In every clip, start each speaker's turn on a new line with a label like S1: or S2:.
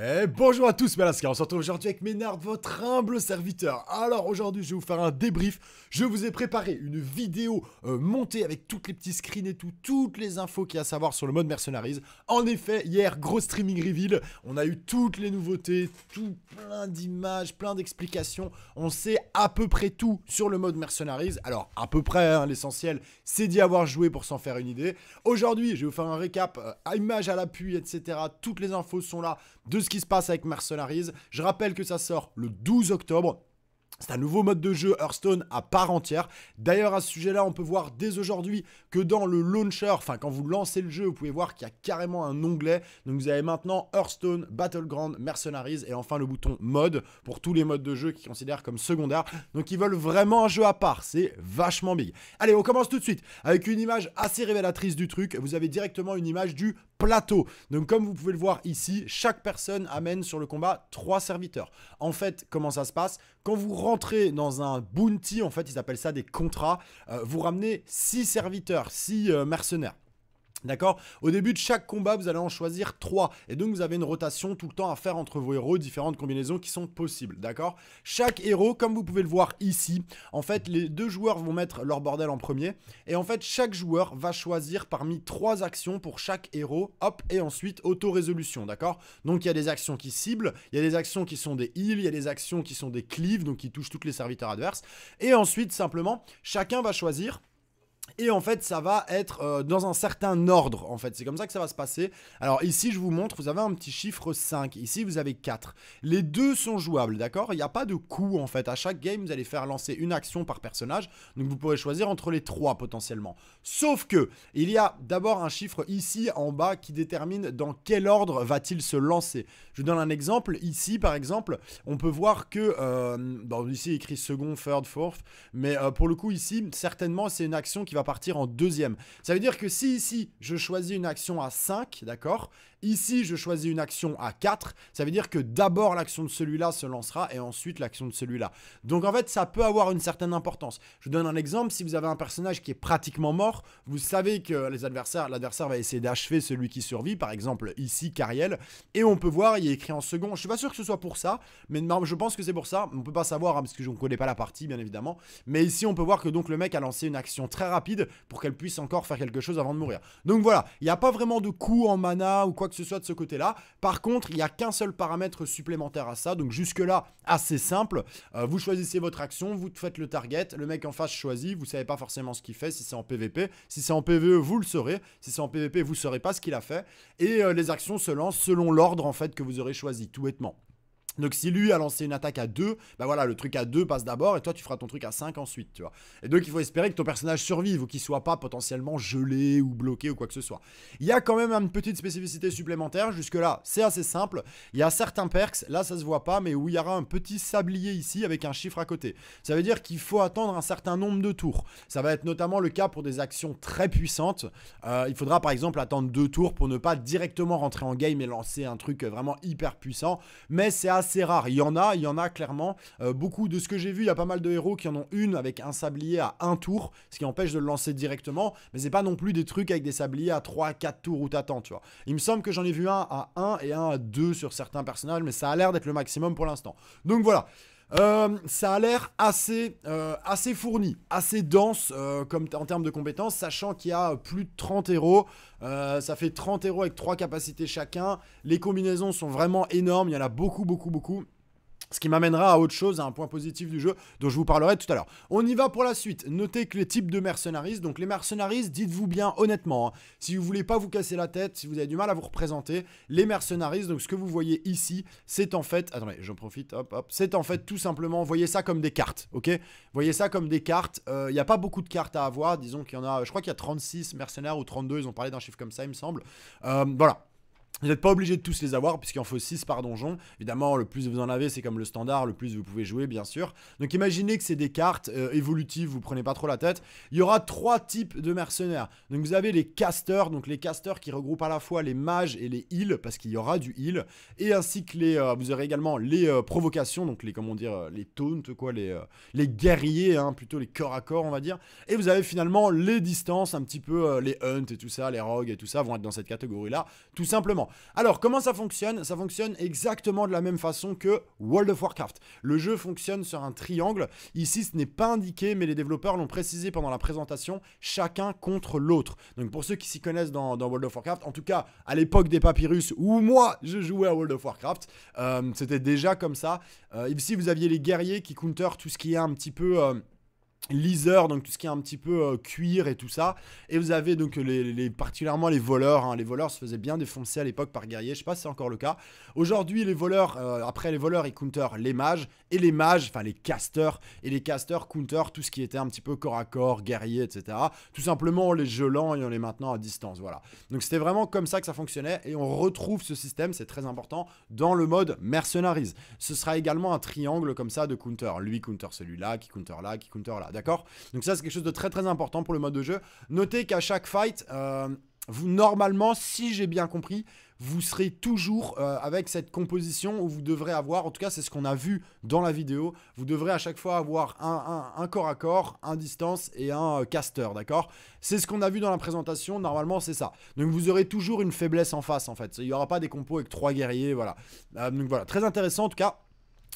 S1: Eh, bonjour à tous, Malasca, on se retrouve aujourd'hui avec Ménard, votre humble serviteur. Alors aujourd'hui, je vais vous faire un débrief. Je vous ai préparé une vidéo euh, montée avec toutes les petits screens et tout, toutes les infos qu'il y a à savoir sur le mode mercenaries. En effet, hier, gros streaming reveal, on a eu toutes les nouveautés, tout plein d'images, plein d'explications. On sait à peu près tout sur le mode mercenaries. Alors, à peu près, hein, l'essentiel, c'est d'y avoir joué pour s'en faire une idée. Aujourd'hui, je vais vous faire un récap, à euh, images à l'appui, etc. Toutes les infos sont là ce qui se passe avec Mercenaries. Je rappelle que ça sort le 12 octobre. C'est un nouveau mode de jeu Hearthstone à part entière. D'ailleurs, à ce sujet-là, on peut voir dès aujourd'hui que dans le launcher, enfin quand vous lancez le jeu, vous pouvez voir qu'il y a carrément un onglet. Donc vous avez maintenant Hearthstone, Battleground, Mercenaries et enfin le bouton mode pour tous les modes de jeu qui considèrent comme secondaires. Donc ils veulent vraiment un jeu à part. C'est vachement big. Allez, on commence tout de suite avec une image assez révélatrice du truc. Vous avez directement une image du plateau. Donc comme vous pouvez le voir ici, chaque personne amène sur le combat trois serviteurs. En fait, comment ça se passe Quand vous rentrez dans un bounty, en fait, ils appellent ça des contrats, euh, vous ramenez six serviteurs, six euh, mercenaires. D'accord Au début de chaque combat, vous allez en choisir 3. Et donc, vous avez une rotation tout le temps à faire entre vos héros, différentes combinaisons qui sont possibles. D'accord Chaque héros, comme vous pouvez le voir ici, en fait, les deux joueurs vont mettre leur bordel en premier. Et en fait, chaque joueur va choisir parmi trois actions pour chaque héros. Hop Et ensuite, auto-résolution. D'accord Donc, il y a des actions qui ciblent. Il y a des actions qui sont des heals. Il y a des actions qui sont des cleaves, donc qui touchent toutes les serviteurs adverses. Et ensuite, simplement, chacun va choisir et en fait, ça va être euh, dans un certain ordre, en fait. C'est comme ça que ça va se passer. Alors ici, je vous montre, vous avez un petit chiffre 5. Ici, vous avez 4. Les deux sont jouables, d'accord Il n'y a pas de coût en fait. À chaque game, vous allez faire lancer une action par personnage. Donc vous pourrez choisir entre les trois, potentiellement. Sauf que, il y a d'abord un chiffre ici, en bas, qui détermine dans quel ordre va-t-il se lancer. Je vous donne un exemple. Ici, par exemple, on peut voir que... Euh, bon, ici, écrit second, third, fourth. Mais euh, pour le coup, ici, certainement, c'est une action qui va partir en deuxième. Ça veut dire que si ici, je choisis une action à 5, d'accord Ici, je choisis une action à 4. Ça veut dire que d'abord l'action de celui-là se lancera et ensuite l'action de celui-là. Donc en fait, ça peut avoir une certaine importance. Je donne un exemple. Si vous avez un personnage qui est pratiquement mort, vous savez que les adversaires, l'adversaire va essayer d'achever celui qui survit. Par exemple, ici, Cariel. Et on peut voir, il est écrit en second. Je suis pas sûr que ce soit pour ça, mais je pense que c'est pour ça. On peut pas savoir hein, parce que je ne connais pas la partie, bien évidemment. Mais ici, on peut voir que donc le mec a lancé une action très rapide pour qu'elle puisse encore faire quelque chose avant de mourir. Donc voilà, il n'y a pas vraiment de coup en mana ou quoi que ce soit de ce côté-là. Par contre, il n'y a qu'un seul paramètre supplémentaire à ça, donc jusque-là, assez simple. Euh, vous choisissez votre action, vous faites le target, le mec en face choisit, vous ne savez pas forcément ce qu'il fait, si c'est en PVP, si c'est en PVE, vous le saurez, si c'est en PVP, vous ne saurez pas ce qu'il a fait, et euh, les actions se lancent selon l'ordre en fait que vous aurez choisi, tout bêtement. Donc si lui a lancé une attaque à 2, bah voilà, le truc à 2 passe d'abord et toi tu feras ton truc à 5 ensuite, tu vois. Et donc il faut espérer que ton personnage survive ou qu'il soit pas potentiellement gelé ou bloqué ou quoi que ce soit. Il y a quand même une petite spécificité supplémentaire, jusque là c'est assez simple. Il y a certains perks, là ça se voit pas, mais où il y aura un petit sablier ici avec un chiffre à côté. Ça veut dire qu'il faut attendre un certain nombre de tours. Ça va être notamment le cas pour des actions très puissantes. Euh, il faudra par exemple attendre 2 tours pour ne pas directement rentrer en game et lancer un truc vraiment hyper puissant. Mais c'est assez c'est rare. Il y en a, il y en a clairement. Euh, beaucoup de ce que j'ai vu, il y a pas mal de héros qui en ont une avec un sablier à un tour, ce qui empêche de le lancer directement. Mais c'est pas non plus des trucs avec des sabliers à 3, 4 tours où t'attends, tu vois. Il me semble que j'en ai vu un à 1 et un à 2 sur certains personnages, mais ça a l'air d'être le maximum pour l'instant. Donc voilà. Euh, ça a l'air assez, euh, fourni, assez dense euh, en termes de compétences, sachant qu'il y a plus de 30 héros. ça fait 30 héros avec 3 capacités chacun. Les combinaisons sont vraiment énormes, il y en a beaucoup, beaucoup, beaucoup. Ce qui m'amènera à autre chose, à un point positif du jeu dont je vous parlerai tout à l'heure. On y va pour la suite. Notez que les types de mercenaristes, donc les mercenaristes, dites-vous bien honnêtement, hein, si vous voulez pas vous casser la tête, si vous avez du mal à vous représenter, les mercenaristes, donc ce que vous voyez ici, c'est en fait, attendez, j'en profite, hop, hop, c'est en fait tout simplement, voyez ça comme des cartes, ok Voyez ça comme des cartes, il euh, n'y a pas beaucoup de cartes à avoir, disons qu'il y en a, je crois qu'il y a 36 mercenaires ou 32, ils ont parlé d'un chiffre comme ça, il me semble. Euh, voilà, vous n'êtes pas obligé de tous les avoir, puisqu'il en faut 6 par donjon. Évidemment, le plus vous en avez, c'est comme le standard, le plus vous pouvez jouer, bien sûr. Donc imaginez que c'est des cartes euh, évolutives, vous prenez pas trop la tête. Il y aura trois types de mercenaires. Donc vous avez les casters, donc les casters qui regroupent à la fois les mages et les heals, parce qu'il y aura du heal. Et ainsi que les... Euh, vous aurez également les euh, provocations, donc les, comment dire, les taunts, quoi, les, les guerriers, hein, plutôt les corps à corps, on va dire. Et vous avez finalement les distances, un petit peu les hunts et tout ça, les rogues et tout ça vont être dans cette catégorie-là. Tout simplement. Alors, comment ça fonctionne Ça fonctionne exactement de la même façon que World of Warcraft. Le jeu fonctionne sur un triangle. Ici, ce n'est pas indiqué, mais les développeurs l'ont précisé pendant la présentation, chacun contre l'autre. Donc, pour ceux qui s'y connaissent dans, World of Warcraft, en tout cas, à l'époque des papyrus, où moi, je jouais à World of Warcraft, euh, c'était déjà comme ça. ici, euh, vous aviez les guerriers qui counter tout ce qui est un petit peu... Euh, liseur, donc tout ce qui est un petit peu euh, cuir et tout ça. Et vous avez donc les, particulièrement les voleurs. Hein. Les voleurs se faisaient bien défoncer à l'époque par guerrier. Je sais pas si c'est encore le cas. Aujourd'hui, les voleurs, euh, après les voleurs, ils counter les mages. Et les mages, enfin les casters. Et les casters counter tout ce qui était un petit peu corps à corps, guerrier, etc. Tout simplement en les gelant et on les maintenant à distance. Voilà. Donc c'était vraiment comme ça que ça fonctionnait. Et on retrouve ce système, c'est très important, dans le mode mercenarise. Ce sera également un triangle comme ça de counter. Lui counter celui-là, qui counter là, qui counter là d'accord Donc ça, c'est quelque chose de très très important pour le mode de jeu. Notez qu'à chaque fight, euh, vous normalement, si j'ai bien compris, vous serez toujours euh, avec cette composition où vous devrez avoir, en tout cas c'est ce qu'on a vu dans la vidéo, vous devrez à chaque fois avoir un, corps à corps, un distance et un euh, caster, d'accord C'est ce qu'on a vu dans la présentation, normalement c'est ça. Donc vous aurez toujours une faiblesse en face en fait, il n'y aura pas des compos avec trois guerriers, voilà. donc voilà, très intéressant en tout cas.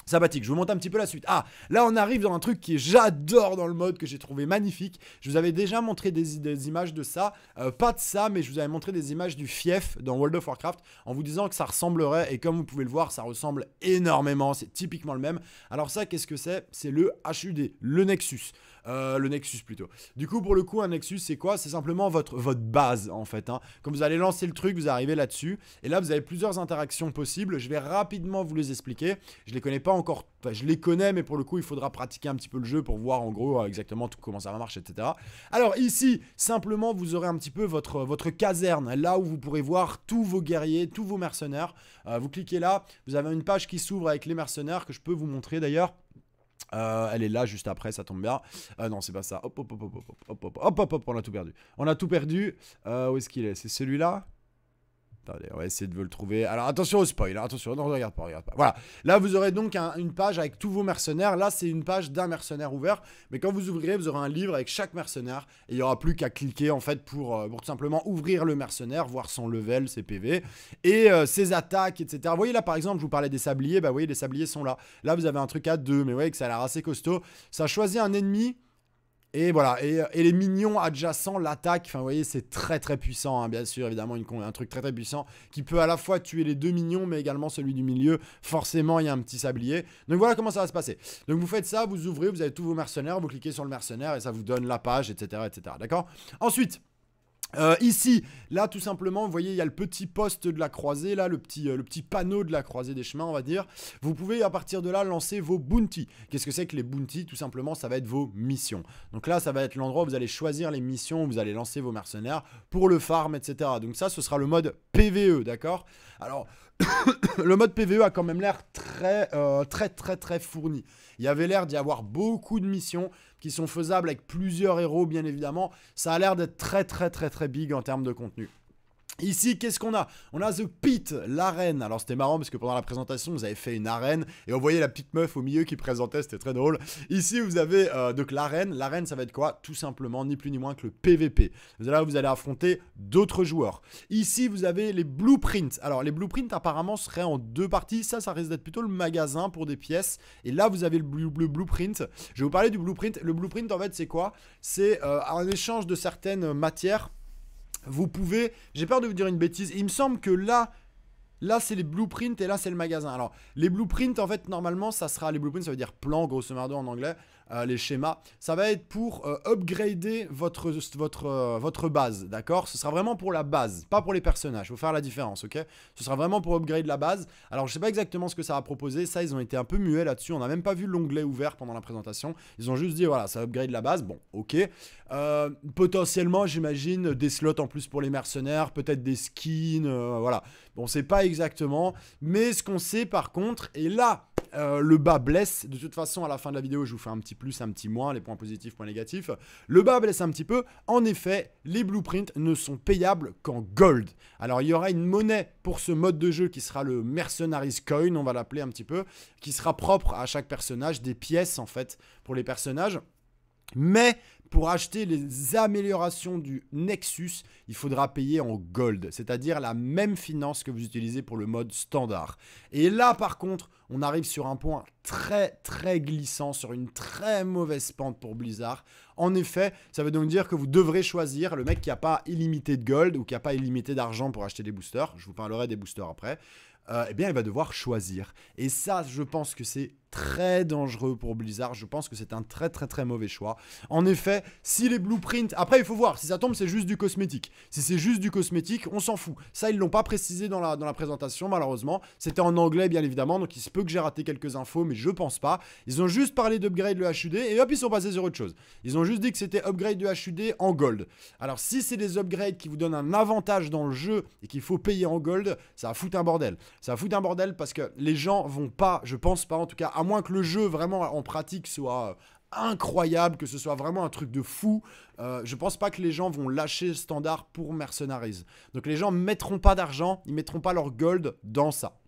S1: Sympathique, Je vous montre un petit peu la suite. Ah, là on arrive dans un truc que j'adore dans le mode, que j'ai trouvé magnifique. Je vous avais déjà montré des, images de ça, euh, pas de ça, mais je vous avais montré des images du fief dans World of Warcraft en vous disant que ça ressemblerait, et comme vous pouvez le voir, ça ressemble énormément, c'est typiquement le même. Alors ça, qu'est-ce que c'est C'est le HUD, le Nexus. Euh, le Nexus plutôt. Du coup, pour le coup, un Nexus, c'est quoi C'est simplement votre, votre base, en fait. Hein. Quand vous allez lancer le truc, vous arrivez là-dessus. Et là, vous avez plusieurs interactions possibles. Je vais rapidement vous les expliquer. Je les connais pas encore. Enfin, je les connais, mais pour le coup, il faudra pratiquer un petit peu le jeu pour voir en gros euh, exactement tout, comment ça va marcher, etc. Alors ici, simplement, vous aurez un petit peu votre, votre caserne, là où vous pourrez voir tous vos guerriers, tous vos mercenaires. Euh, vous cliquez là, vous avez une page qui s'ouvre avec les mercenaires que je peux vous montrer d'ailleurs. Euh, elle est là juste après, ça tombe bien. Ah non, c'est pas ça. Hop, hop, hop, hop, hop, hop, hop, hop, on a tout perdu. On a tout perdu. Euh, où est-ce qu'il est C'est celui-là Attendez, on va essayer de vous le trouver. Alors attention au spoil, hein. attention, non, regarde pas, regarde pas. Voilà, là vous aurez donc une page avec tous vos mercenaires. Là c'est une page d'un mercenaire ouvert, mais quand vous ouvrirez, vous aurez un livre avec chaque mercenaire et il n'y aura plus qu'à cliquer en fait euh, pour, tout simplement ouvrir le mercenaire, voir son level, ses PV et euh, ses attaques, etc. Vous voyez là par exemple, je vous parlais des sabliers, bah vous voyez les sabliers sont là. Là vous avez un truc à deux, mais vous voyez que ça a l'air assez costaud. Ça choisit un ennemi et voilà, et, euh, les minions adjacents l'attaque, Enfin, vous voyez, c'est très très puissant, hein. bien sûr, évidemment, un truc très très puissant qui peut à la fois tuer les deux minions, mais également celui du milieu. Forcément, il y a un petit sablier. Donc voilà comment ça va se passer. Donc vous faites ça, vous ouvrez, vous avez tous vos mercenaires, vous cliquez sur le mercenaire et ça vous donne la page, etc. etc. D'accord Ensuite. Euh, ici, là tout simplement, vous voyez, il y a le petit poste de la croisée, là, le petit, euh, le petit panneau de la croisée des chemins, on va dire. Vous pouvez à partir de là lancer vos bounty. Qu'est-ce que c'est que les bounty Tout simplement, ça va être vos missions. Donc là, ça va être l'endroit où vous allez choisir les missions, où vous allez lancer vos mercenaires pour le farm, etc. Donc ça, ce sera le mode PVE, d'accord Alors, le mode PVE a quand même l'air très, euh, très, très, très fourni. Il y avait l'air d'y avoir beaucoup de missions qui sont faisables avec plusieurs héros, bien évidemment. Ça a l'air d'être très, très, très, très big en termes de contenu. Ici, qu'est-ce qu'on a On a The Pit, l'arène. Alors c'était marrant parce que pendant la présentation, vous avez fait une arène et on voyait la petite meuf au milieu qui présentait, c'était très drôle. Ici, vous avez euh, donc l'arène. L'arène, ça va être quoi Tout simplement, ni plus ni moins que le PVP. Là, vous allez affronter d'autres joueurs. Ici, vous avez les blueprints. Alors les blueprints, apparemment, seraient en deux parties. Ça, ça risque d'être plutôt le magasin pour des pièces. Et là, vous avez le, blue, blueprint. Je vais vous parler du blueprint. Le blueprint, en fait, c'est quoi C'est euh, un échange de certaines matières vous pouvez. J'ai peur de vous dire une bêtise. Il me semble que là, Là, c'est les blueprints et là, c'est le magasin. Alors, les blueprints, en fait, normalement, ça sera les blueprints, ça veut dire plan, grosso modo, en anglais. Euh, les schémas. Ça va être pour euh, upgrader votre, votre, euh, votre base, d'accord Ce sera vraiment pour la base, pas pour les personnages. Faut faire la différence, ok Ce sera vraiment pour upgrade la base. Alors, je ne sais pas exactement ce que ça va proposer. Ça, ils ont été un peu muets là-dessus. On n'a même pas vu l'onglet ouvert pendant la présentation. Ils ont juste dit, voilà, ça upgrade la base. Bon, ok. potentiellement, j'imagine, des slots en plus pour les mercenaires, peut-être des skins, voilà. Bon, on sait pas exactement. Mais ce qu'on sait, par contre, et là, euh, le bas blesse. De toute façon, à la fin de la vidéo, je vous fais un petit plus, un petit moins, les points positifs, points négatifs. Le bas blesse un petit peu. En effet, les blueprints ne sont payables qu'en gold. Alors, il y aura une monnaie pour ce mode de jeu qui sera le Mercenaries Coin, on va l'appeler un petit peu, qui sera propre à chaque personnage, des pièces en fait pour les personnages. Mais pour acheter les améliorations du Nexus, il faudra payer en gold, c'est-à-dire la même finance que vous utilisez pour le mode standard. Et là, par contre, on arrive sur un point très très glissant, sur une très mauvaise pente pour Blizzard. En effet, ça veut donc dire que vous devrez choisir le mec qui n'a pas illimité de gold ou qui n'a pas illimité d'argent pour acheter des boosters. Je vous parlerai des boosters après. Euh, eh bien, il va devoir choisir. Et ça, je pense que c'est très dangereux pour Blizzard. Je pense que c'est un très très très mauvais choix. En effet, si les blueprints... Après, il faut voir, si ça tombe, c'est juste du cosmétique. Si c'est juste du cosmétique, on s'en fout. Ça, ils l'ont pas précisé dans la, dans la présentation, malheureusement. C'était en anglais, bien évidemment, donc il se peut que j'ai raté quelques infos, mais je pense pas. Ils ont juste parlé d'upgrade le HUD, et hop, ils sont passés sur autre chose. Ils ont juste dit que c'était upgrade de HUD en gold. Alors, si c'est des upgrades qui vous donnent un avantage dans le jeu, et qu'il faut payer en gold, ça va foutre un bordel. Ça va foutre un bordel parce que les gens vont pas, je pense pas en tout cas, à moins que le jeu vraiment en pratique soit euh, incroyable, que ce soit vraiment un truc de fou. Euh, je pense pas que les gens vont lâcher standard pour Mercenaries. Donc les gens mettront pas d'argent, ils mettront pas leur gold dans ça.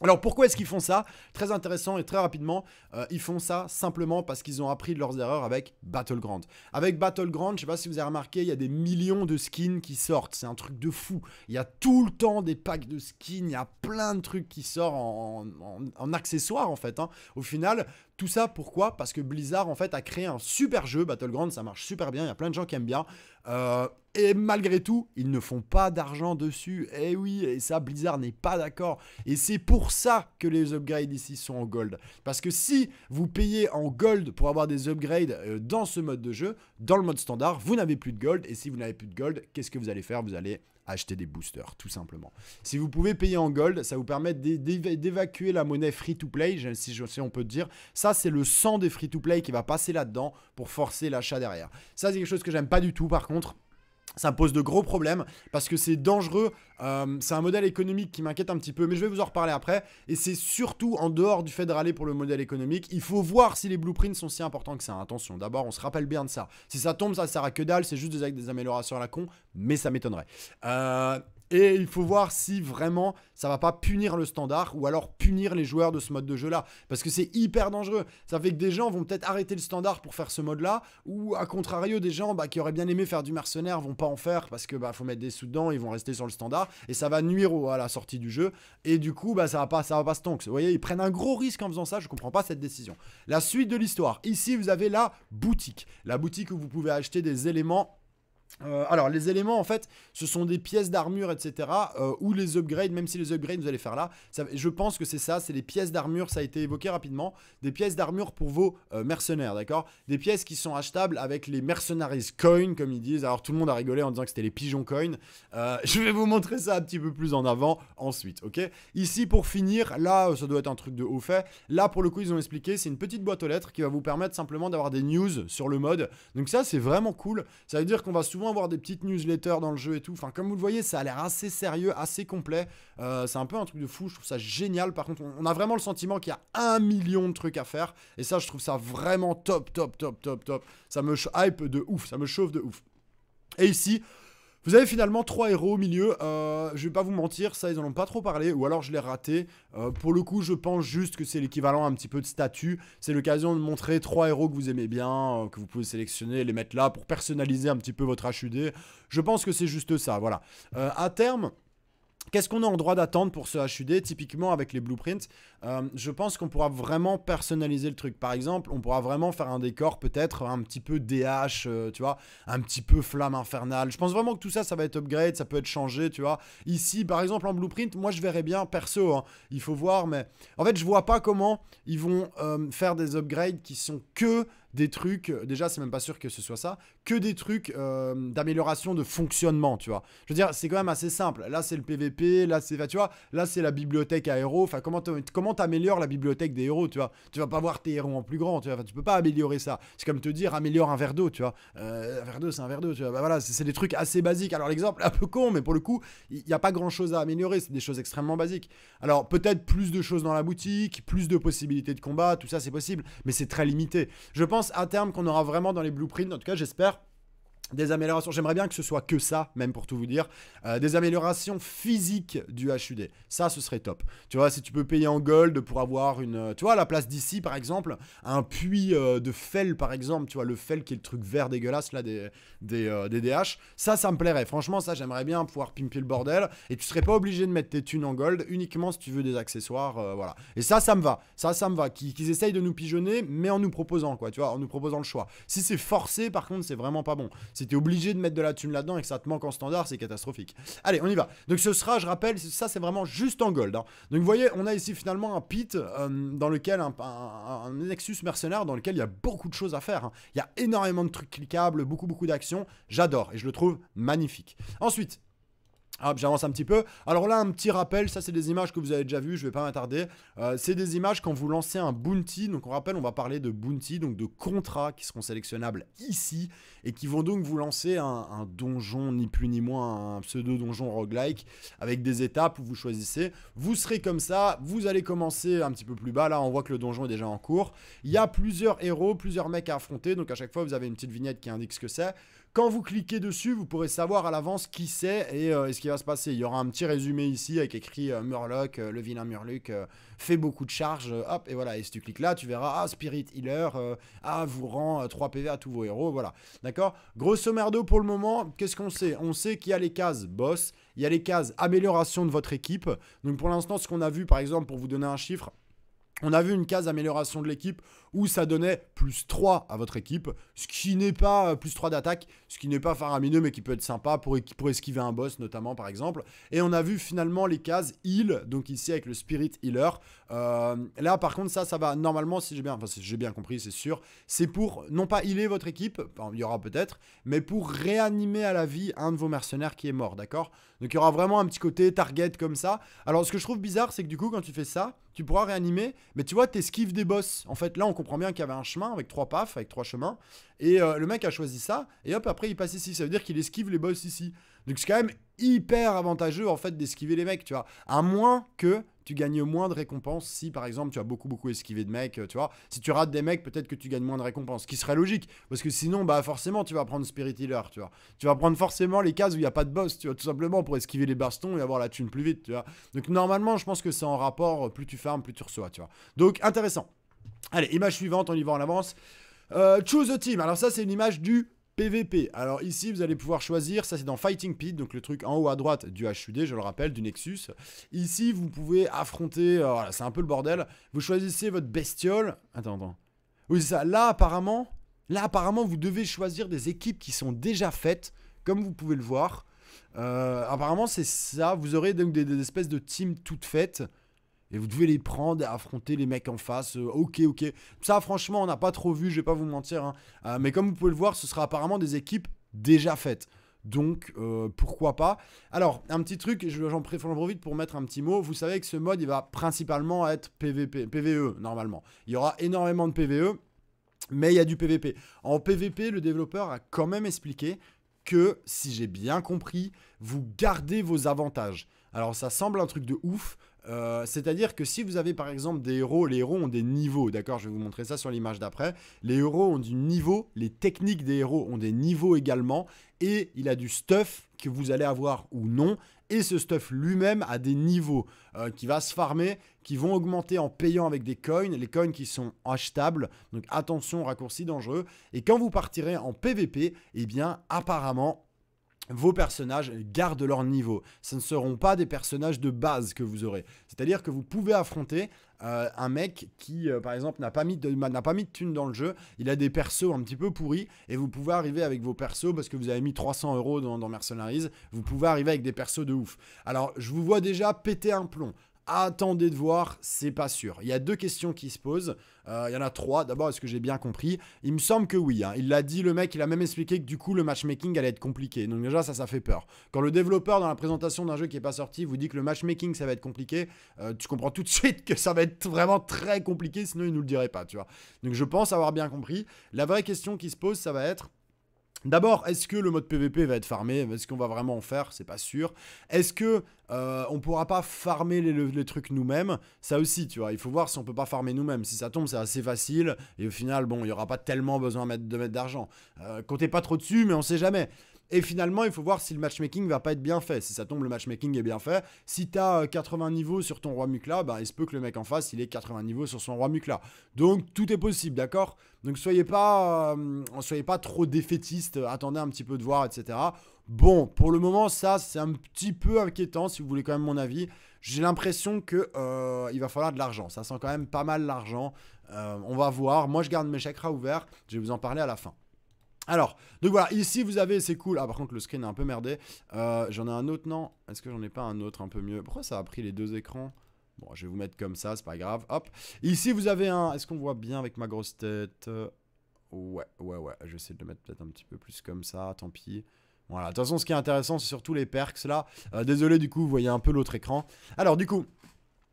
S1: Alors pourquoi est-ce qu'ils font ça Très intéressant et très rapidement, euh, ils font ça simplement parce qu'ils ont appris de leurs erreurs avec Battleground. Avec Battleground, je sais pas si vous avez remarqué, il y a des millions de skins qui sortent, c'est un truc de fou. Il y a tout le temps des packs de skins, il y a plein de trucs qui sortent en, accessoires en fait. Hein. Au final, tout ça pourquoi Parce que Blizzard en fait a créé un super jeu, Battleground, ça marche super bien, il y a plein de gens qui aiment bien. Euh, et malgré tout, ils ne font pas d'argent dessus. Eh oui, et ça, Blizzard n'est pas d'accord. Et c'est pour ça que les upgrades ici sont en gold. Parce que si vous payez en gold pour avoir des upgrades euh, dans ce mode de jeu, dans le mode standard, vous n'avez plus de gold. Et si vous n'avez plus de gold, qu'est-ce que vous allez faire Vous allez acheter des boosters, tout simplement. Si vous pouvez payer en gold, ça vous permet d'évacuer la monnaie free-to-play, si, on peut dire. Ça, c'est le sang des free-to-play qui va passer là-dedans pour forcer l'achat derrière. Ça, c'est quelque chose que j'aime pas du tout, par contre ça pose de gros problèmes parce que c'est dangereux. Euh, c'est un modèle économique qui m'inquiète un petit peu, mais je vais vous en reparler après. Et c'est surtout en dehors du fait de râler pour le modèle économique. Il faut voir si les blueprints sont si importants que ça. Attention, d'abord, on se rappelle bien de ça. Si ça tombe, ça sert à que dalle. C'est juste des, des améliorations à la con, mais ça m'étonnerait. Euh, et il faut voir si vraiment ça va pas punir le standard ou alors punir les joueurs de ce mode de jeu là. Parce que c'est hyper dangereux. Ça fait que des gens vont peut-être arrêter le standard pour faire ce mode là. Ou à contrario, des gens bah, qui auraient bien aimé faire du mercenaire vont pas en faire parce que bah faut mettre des sous dedans, ils vont rester sur le standard. Et ça va nuire à la sortie du jeu. Et du coup, bah ça va pas, ça va pas se tank. Vous voyez, ils prennent un gros risque en faisant ça, je ne comprends pas cette décision. La suite de l'histoire. Ici, vous avez la boutique. La boutique où vous pouvez acheter des éléments euh, alors les éléments en fait ce sont des pièces d'armure etc euh, ou les upgrades même si les upgrades vous allez faire là je pense que c'est ça c'est les pièces d'armure ça a été évoqué rapidement des pièces d'armure pour vos euh, mercenaires d'accord des pièces qui sont achetables avec les mercenaries coin comme ils disent alors tout le monde a rigolé en disant que c'était les pigeons coin je vais vous montrer ça un petit peu plus en avant ensuite ok ici pour finir là ça doit être un truc de haut fait là pour le coup ils ont expliqué c'est une petite boîte aux lettres qui va vous permettre simplement d'avoir des news sur le mode donc ça c'est vraiment cool ça veut dire qu'on va souvent avoir des petites newsletters dans le jeu et tout. Enfin, comme vous le voyez, ça a l'air assez sérieux, assez complet. Euh, c'est un peu un truc de fou, je trouve ça génial. Par contre, on a vraiment le sentiment qu'il y a un million de trucs à faire. Et ça, je trouve ça vraiment top, top, top, top, top. Ça me hype de ouf, ça me chauffe de ouf. Et ici, vous avez finalement trois héros au milieu. Euh, je vais pas vous mentir, ça ils en ont pas trop parlé. Ou alors je l'ai raté. Euh, pour le coup, je pense juste que c'est l'équivalent un petit peu de statut. C'est l'occasion de montrer trois héros que vous aimez bien, euh, que vous pouvez sélectionner, les mettre là pour personnaliser un petit peu votre HUD. Je pense que c'est juste ça. Voilà. Euh, à terme. Qu'est-ce qu'on a en droit d'attendre pour ce HUD Typiquement avec les blueprints, euh, je pense qu'on pourra vraiment personnaliser le truc. Par exemple, on pourra vraiment faire un décor peut-être un petit peu DH, euh, tu vois, un petit peu flamme infernale. Je pense vraiment que tout ça, ça va être upgrade, ça peut être changé, tu vois. Ici, par exemple, en blueprint, moi je verrais bien perso, hein, il faut voir, mais en fait, je vois pas comment ils vont euh, faire des upgrades qui sont que des trucs, euh, déjà c'est même pas sûr que ce soit ça, que des trucs euh, d'amélioration de fonctionnement, tu vois. Je veux dire, c'est quand même assez simple. Là c'est le PVP, là c'est, tu vois, là c'est la bibliothèque à héros. Enfin, comment comment t'améliores la bibliothèque des héros, tu vois Tu vas pas voir tes héros en plus grand, tu vois. Enfin, tu peux pas améliorer ça. C'est comme te dire améliore un verre d'eau, tu vois. Euh, un verre d'eau, c'est un verre d'eau, tu vois. Bah, voilà, c'est des trucs assez basiques. Alors l'exemple est un peu con, mais pour le coup, il n'y a pas grand chose à améliorer. C'est des choses extrêmement basiques. Alors peut-être plus de choses dans la boutique, plus de possibilités de combat, tout ça c'est possible, mais c'est très limité. Je pense à terme qu'on aura vraiment dans les blueprints. En tout cas, j'espère. Des améliorations, j'aimerais bien que ce soit que ça, même pour tout vous dire. Euh, des améliorations physiques du HUD. Ça, ce serait top. Tu vois, si tu peux payer en gold pour avoir une. Euh, tu vois, la place d'ici, par exemple, un puits euh, de fel, par exemple. Tu vois, le fel qui est le truc vert dégueulasse, là, des, des, des DH. Ça, ça me plairait. Franchement, ça, j'aimerais bien pouvoir pimper le bordel. Et tu serais pas obligé de mettre tes thunes en gold uniquement si tu veux des accessoires. voilà. Et ça, ça me va. Ça, ça me va. Qu'ils essayent de nous pigeonner, mais en nous proposant, quoi. Tu vois, en nous proposant le choix. Si c'est forcé, par contre, c'est vraiment pas bon. Si t'es obligé de mettre de la thune là-dedans et que ça te manque en standard, c'est catastrophique. Allez, on y va. Donc ce sera, je rappelle, ça c'est vraiment juste en gold. Hein. Donc vous voyez, on a ici finalement un pit euh, dans lequel un, Nexus mercenaire dans lequel il y a beaucoup de choses à faire. Hein. Il y a énormément de trucs cliquables, beaucoup beaucoup d'actions. J'adore et je le trouve magnifique. Ensuite, Hop, ah, j'avance un petit peu. Alors là, un petit rappel, ça c'est des images que vous avez déjà vues, je vais pas m'attarder. Euh, c'est des images quand vous lancez un bounty. Donc on rappelle, on va parler de bounty, donc de contrats qui seront sélectionnables ici et qui vont donc vous lancer un, un donjon, ni plus ni moins, un pseudo-donjon roguelike avec des étapes où vous choisissez. Vous serez comme ça, vous allez commencer un petit peu plus bas. Là, on voit que le donjon est déjà en cours. Il y a plusieurs héros, plusieurs mecs à affronter. Donc à chaque fois, vous avez une petite vignette qui indique ce que c'est. Quand vous cliquez dessus, vous pourrez savoir à l'avance qui c'est euh, et, ce qui va se passer. Il y aura un petit résumé ici avec écrit euh, Murloc, euh, le vilain Murloc fait beaucoup de charges, hop, et voilà. Et si tu cliques là, tu verras, ah, Spirit Healer, ah, vous rend 3 PV à tous vos héros, voilà. D'accord Grosso merdo, pour le moment, qu'est-ce qu'on sait On sait qu'il y a les cases boss, il y a les cases amélioration de votre équipe. Donc pour l'instant, ce qu'on a vu, par exemple, pour vous donner un chiffre, on a vu une case amélioration de l'équipe où ça donnait plus 3 à votre équipe, ce qui n'est pas euh, plus 3 d'attaque, ce qui n'est pas faramineux, mais qui peut être sympa pour, pour esquiver un boss notamment par exemple. Et on a vu finalement les cases heal, donc ici avec le spirit healer. Euh, là par contre ça, ça va normalement, si j'ai bien, bien compris, c'est sûr, c'est pour non pas healer votre équipe, il y aura peut-être, mais pour réanimer à la vie un de vos mercenaires qui est mort, d'accord Donc il y aura vraiment un petit côté target comme ça. Alors ce que je trouve bizarre, c'est que du coup quand tu fais ça, tu pourras réanimer, mais tu vois, tu esquives des boss. En fait, là on comprend bien qu'il y avait un chemin avec trois paf, avec trois chemins. Et euh, le mec a choisi ça. Et hop, après, il passe ici. Ça veut dire qu'il esquive les boss ici. Donc c'est quand même hyper avantageux en fait d'esquiver les mecs, tu vois. À moins que tu gagnes moins de récompenses si par exemple tu as beaucoup beaucoup esquivé de mecs, euh, tu vois. Si tu rates des mecs, peut-être que tu gagnes moins de récompenses, ce qui serait logique parce que sinon bah forcément tu vas prendre Spirit Healer, tu vois. Tu vas prendre forcément les cases où il n'y a pas de boss, tu vois, tout simplement pour esquiver les bastons et avoir la thune plus vite, tu vois. Donc normalement, je pense que c'est en rapport euh, plus tu farmes, plus tu reçois, tu vois. Donc intéressant. Allez, image suivante, on y va en avance. Euh, choose a team. Alors ça, c'est une image du PVP. Alors ici, vous allez pouvoir choisir, ça c'est dans Fighting Pit, donc le truc en haut à droite du HUD, je le rappelle, du Nexus. Ici, vous pouvez affronter, euh, voilà, c'est un peu le bordel. Vous choisissez votre bestiole. Attends, attends. Oui, ça. Là, apparemment, là, apparemment, vous devez choisir des équipes qui sont déjà faites, comme vous pouvez le voir. Euh, apparemment, c'est ça. Vous aurez donc des, des espèces de teams toutes faites. Et vous devez les prendre et affronter les mecs en face. Euh, ok, ok. Ça, franchement, on n'a pas trop vu, je ne vais pas vous mentir. Hein. Euh, mais comme vous pouvez le voir, ce sera apparemment des équipes déjà faites. Donc, euh, pourquoi pas Alors, un petit truc, j'en vite pour mettre un petit mot. Vous savez que ce mode, il va principalement être PVP, PVE, normalement. Il y aura énormément de PVE, mais il y a du PVP. En PVP, le développeur a quand même expliqué que, si j'ai bien compris, vous gardez vos avantages. Alors ça semble un truc de ouf, euh, c'est-à-dire que si vous avez par exemple des héros, les héros ont des niveaux, d'accord Je vais vous montrer ça sur l'image d'après. Les héros ont du niveau, les techniques des héros ont des niveaux également, et il a du stuff que vous allez avoir ou non, et ce stuff lui-même a des niveaux euh, qui va se farmer, qui vont augmenter en payant avec des coins, les coins qui sont achetables, donc attention raccourci dangereux, et quand vous partirez en PVP, eh bien apparemment vos personnages gardent leur niveau. Ce ne seront pas des personnages de base que vous aurez. C'est-à-dire que vous pouvez affronter euh, un mec qui, euh, par exemple, n'a pas, mis de, thunes dans le jeu. Il a des persos un petit peu pourris. Et vous pouvez arriver avec vos persos, parce que vous avez mis 300 euros dans, dans Mercenaries, vous pouvez arriver avec des persos de ouf. Alors, je vous vois déjà péter un plomb. Attendez de voir, c'est pas sûr. Il y a deux questions qui se posent. Euh, il y en a trois. D'abord, est-ce que j'ai bien compris Il me semble que oui. Hein. Il l'a dit, le mec, il a même expliqué que du coup, le matchmaking allait être compliqué. Donc déjà, ça, ça fait peur. Quand le développeur, dans la présentation d'un jeu qui n'est pas sorti, vous dit que le matchmaking, ça va être compliqué, euh, tu comprends tout de suite que ça va être vraiment très compliqué, sinon il nous le dirait pas, tu vois. Donc je pense avoir bien compris. La vraie question qui se pose, ça va être... D'abord, est-ce que le mode PVP va être farmé Est-ce qu'on va vraiment en faire C'est pas sûr. Est-ce que euh, on pourra pas farmer les, trucs nous-mêmes Ça aussi, tu vois, il faut voir si on peut pas farmer nous-mêmes. Si ça tombe, c'est assez facile. Et au final, bon, il y aura pas tellement besoin de mettre d'argent. Euh, comptez pas trop dessus, mais on sait jamais. Et finalement, il faut voir si le matchmaking va pas être bien fait. Si ça tombe, le matchmaking est bien fait. Si tu as 80 niveaux sur ton roi Mukla, bah, il se peut que le mec en face, il ait 80 niveaux sur son roi Mukla. Donc tout est possible, d'accord Donc soyez pas, euh, soyez pas trop défaitiste, euh, attendez un petit peu de voir, etc. Bon, pour le moment, ça, c'est un petit peu inquiétant, si vous voulez quand même mon avis. J'ai l'impression que euh, il va falloir de l'argent. Ça sent quand même pas mal l'argent. on va voir. Moi, je garde mes chakras ouverts. Je vais vous en parler à la fin. Alors, donc voilà, ici vous avez, c'est cool. Ah, par contre, le screen est un peu merdé. Euh, j'en ai un autre, non Est-ce que j'en ai pas un autre un peu mieux Pourquoi ça a pris les deux écrans Bon, je vais vous mettre comme ça, c'est pas grave. Hop. Ici, vous avez un. Est-ce qu'on voit bien avec ma grosse tête euh, Ouais, ouais, ouais. Je vais essayer de le mettre peut-être un petit peu plus comme ça, tant pis. Voilà. De toute façon, ce qui est intéressant, c'est surtout les perks là. Euh, désolé, du coup, vous voyez un peu l'autre écran. Alors, du coup.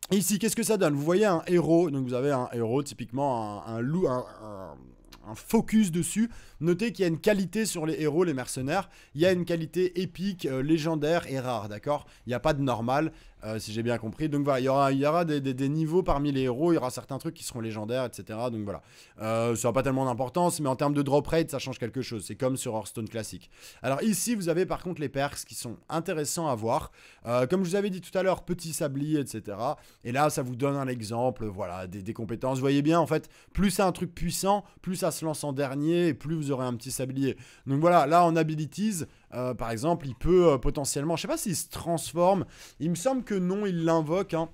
S1: Ici, qu'est-ce que ça donne Vous voyez un héros, donc vous avez un héros, typiquement un, loup, un un focus dessus. Notez qu'il y a une qualité sur les héros, les mercenaires. Il y a une qualité épique, euh, légendaire et rare, d'accord Il n'y a pas de normal. Euh, si j'ai bien compris. Donc voilà, il y aura, des, niveaux parmi les héros, il y aura certains trucs qui seront légendaires, etc. Donc voilà, euh, ça n'a pas tellement d'importance, mais en termes de drop rate, ça change quelque chose. C'est comme sur Hearthstone classique. Alors ici, vous avez par contre les perks qui sont intéressants à voir. Euh, comme je vous avais dit tout à l'heure, petit sablier, etc. Et là, ça vous donne un exemple, voilà, des, compétences. Vous voyez bien, en fait, plus c'est un truc puissant, plus ça se lance en dernier, et plus vous aurez un petit sablier. Donc voilà, là en abilities, euh, par exemple, il peut euh, potentiellement, je sais pas s'il se transforme, il me semble que non, il l'invoque. Hein.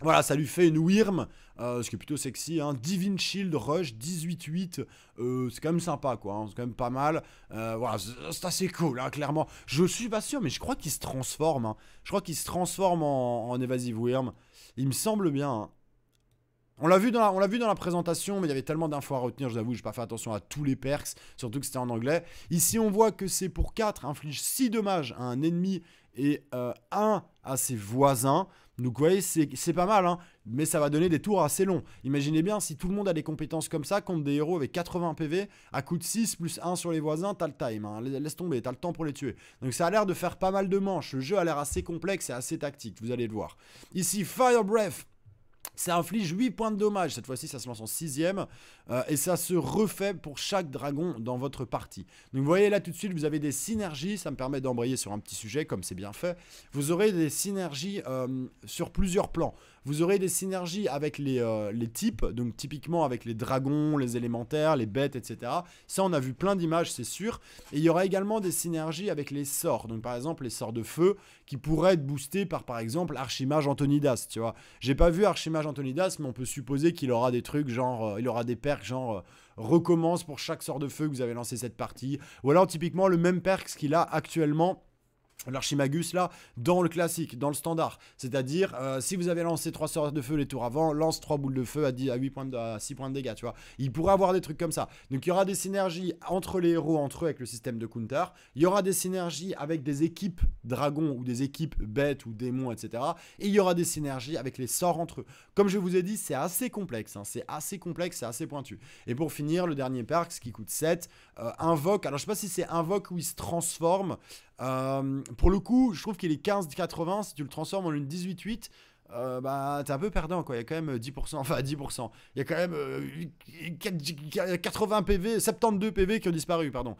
S1: Voilà, ça lui fait une Wyrm, euh, ce qui est plutôt sexy. Hein. Divine Shield Rush 18-8, c'est quand même sympa, quoi. Hein. C'est quand même pas mal. voilà, c'est assez cool, là. clairement. Je suis pas sûr, mais je crois qu'il se transforme. Je crois qu'il se transforme en, en Evasive Wyrm. Il me semble bien. On l'a vu, dans la, vu dans la présentation, mais il y avait tellement d'infos à retenir, je vous avoue, je n'ai pas fait attention à tous les perks, surtout que c'était en anglais. Ici, on voit que c'est pour 4, inflige 6 dommages à un ennemi et 1 euh, à ses voisins. Donc vous voyez, c'est pas mal, hein, mais ça va donner des tours assez longs. Imaginez bien, si tout le monde a des compétences comme ça, contre des héros avec 80 PV, à coup de 6 plus 1 sur les voisins, t'as le time, hein. laisse tomber, t'as le temps pour les tuer. Donc ça a l'air de faire pas mal de manches, le jeu a l'air assez complexe et assez tactique, vous allez le voir. Ici, Fire Breath ça inflige 8 points de dommage. Cette fois-ci, ça se lance en 6 ème euh, et ça se refait pour chaque dragon dans votre partie. Donc vous voyez là tout de suite, vous avez des synergies. Ça me permet d'embrayer sur un petit sujet, comme c'est bien fait. Vous aurez des synergies euh, sur plusieurs plans. Vous aurez des synergies avec les, euh, les types, donc typiquement avec les dragons, les élémentaires, les bêtes, etc. Ça, on a vu plein d'images, c'est sûr. Et il y aura également des synergies avec les sorts. Donc par exemple, les sorts de feu qui pourraient être boostés par par exemple Archimage Antonidas, tu vois. J'ai pas vu Archimage Antonidas, mais on peut supposer qu'il aura des trucs genre, euh, il aura des perks genre euh, recommence pour chaque sort de feu que vous avez lancé cette partie. Ou alors typiquement le même perk qu'il a actuellement l'archimagus là dans le classique, dans le standard. C'est-à-dire, euh, si vous avez lancé 3 sorts de feu les tours avant, lance 3 boules de feu à, 8 points à 6 points de dégâts, tu vois. Il pourra avoir des trucs comme ça. Donc il y aura des synergies entre les héros, entre eux avec le système de counter. Il y aura des synergies avec des équipes dragons ou des équipes bêtes ou démons, etc. Et il y aura des synergies avec les sorts entre eux. Comme je vous ai dit, c'est assez complexe. Hein. C'est assez complexe, c'est assez pointu. Et pour finir, le dernier perk ce qui coûte 7, euh, invoque. Alors je sais pas si c'est invoque ou il se transforme. Euh, pour le coup, je trouve qu'il est 15-80. Si tu le transformes en une 18-8, euh, bah, t'es un peu perdant, quoi. Il y a quand même 10%, euh, enfin 10%. Il y a quand même 80 PV, 72 PV qui ont disparu, pardon.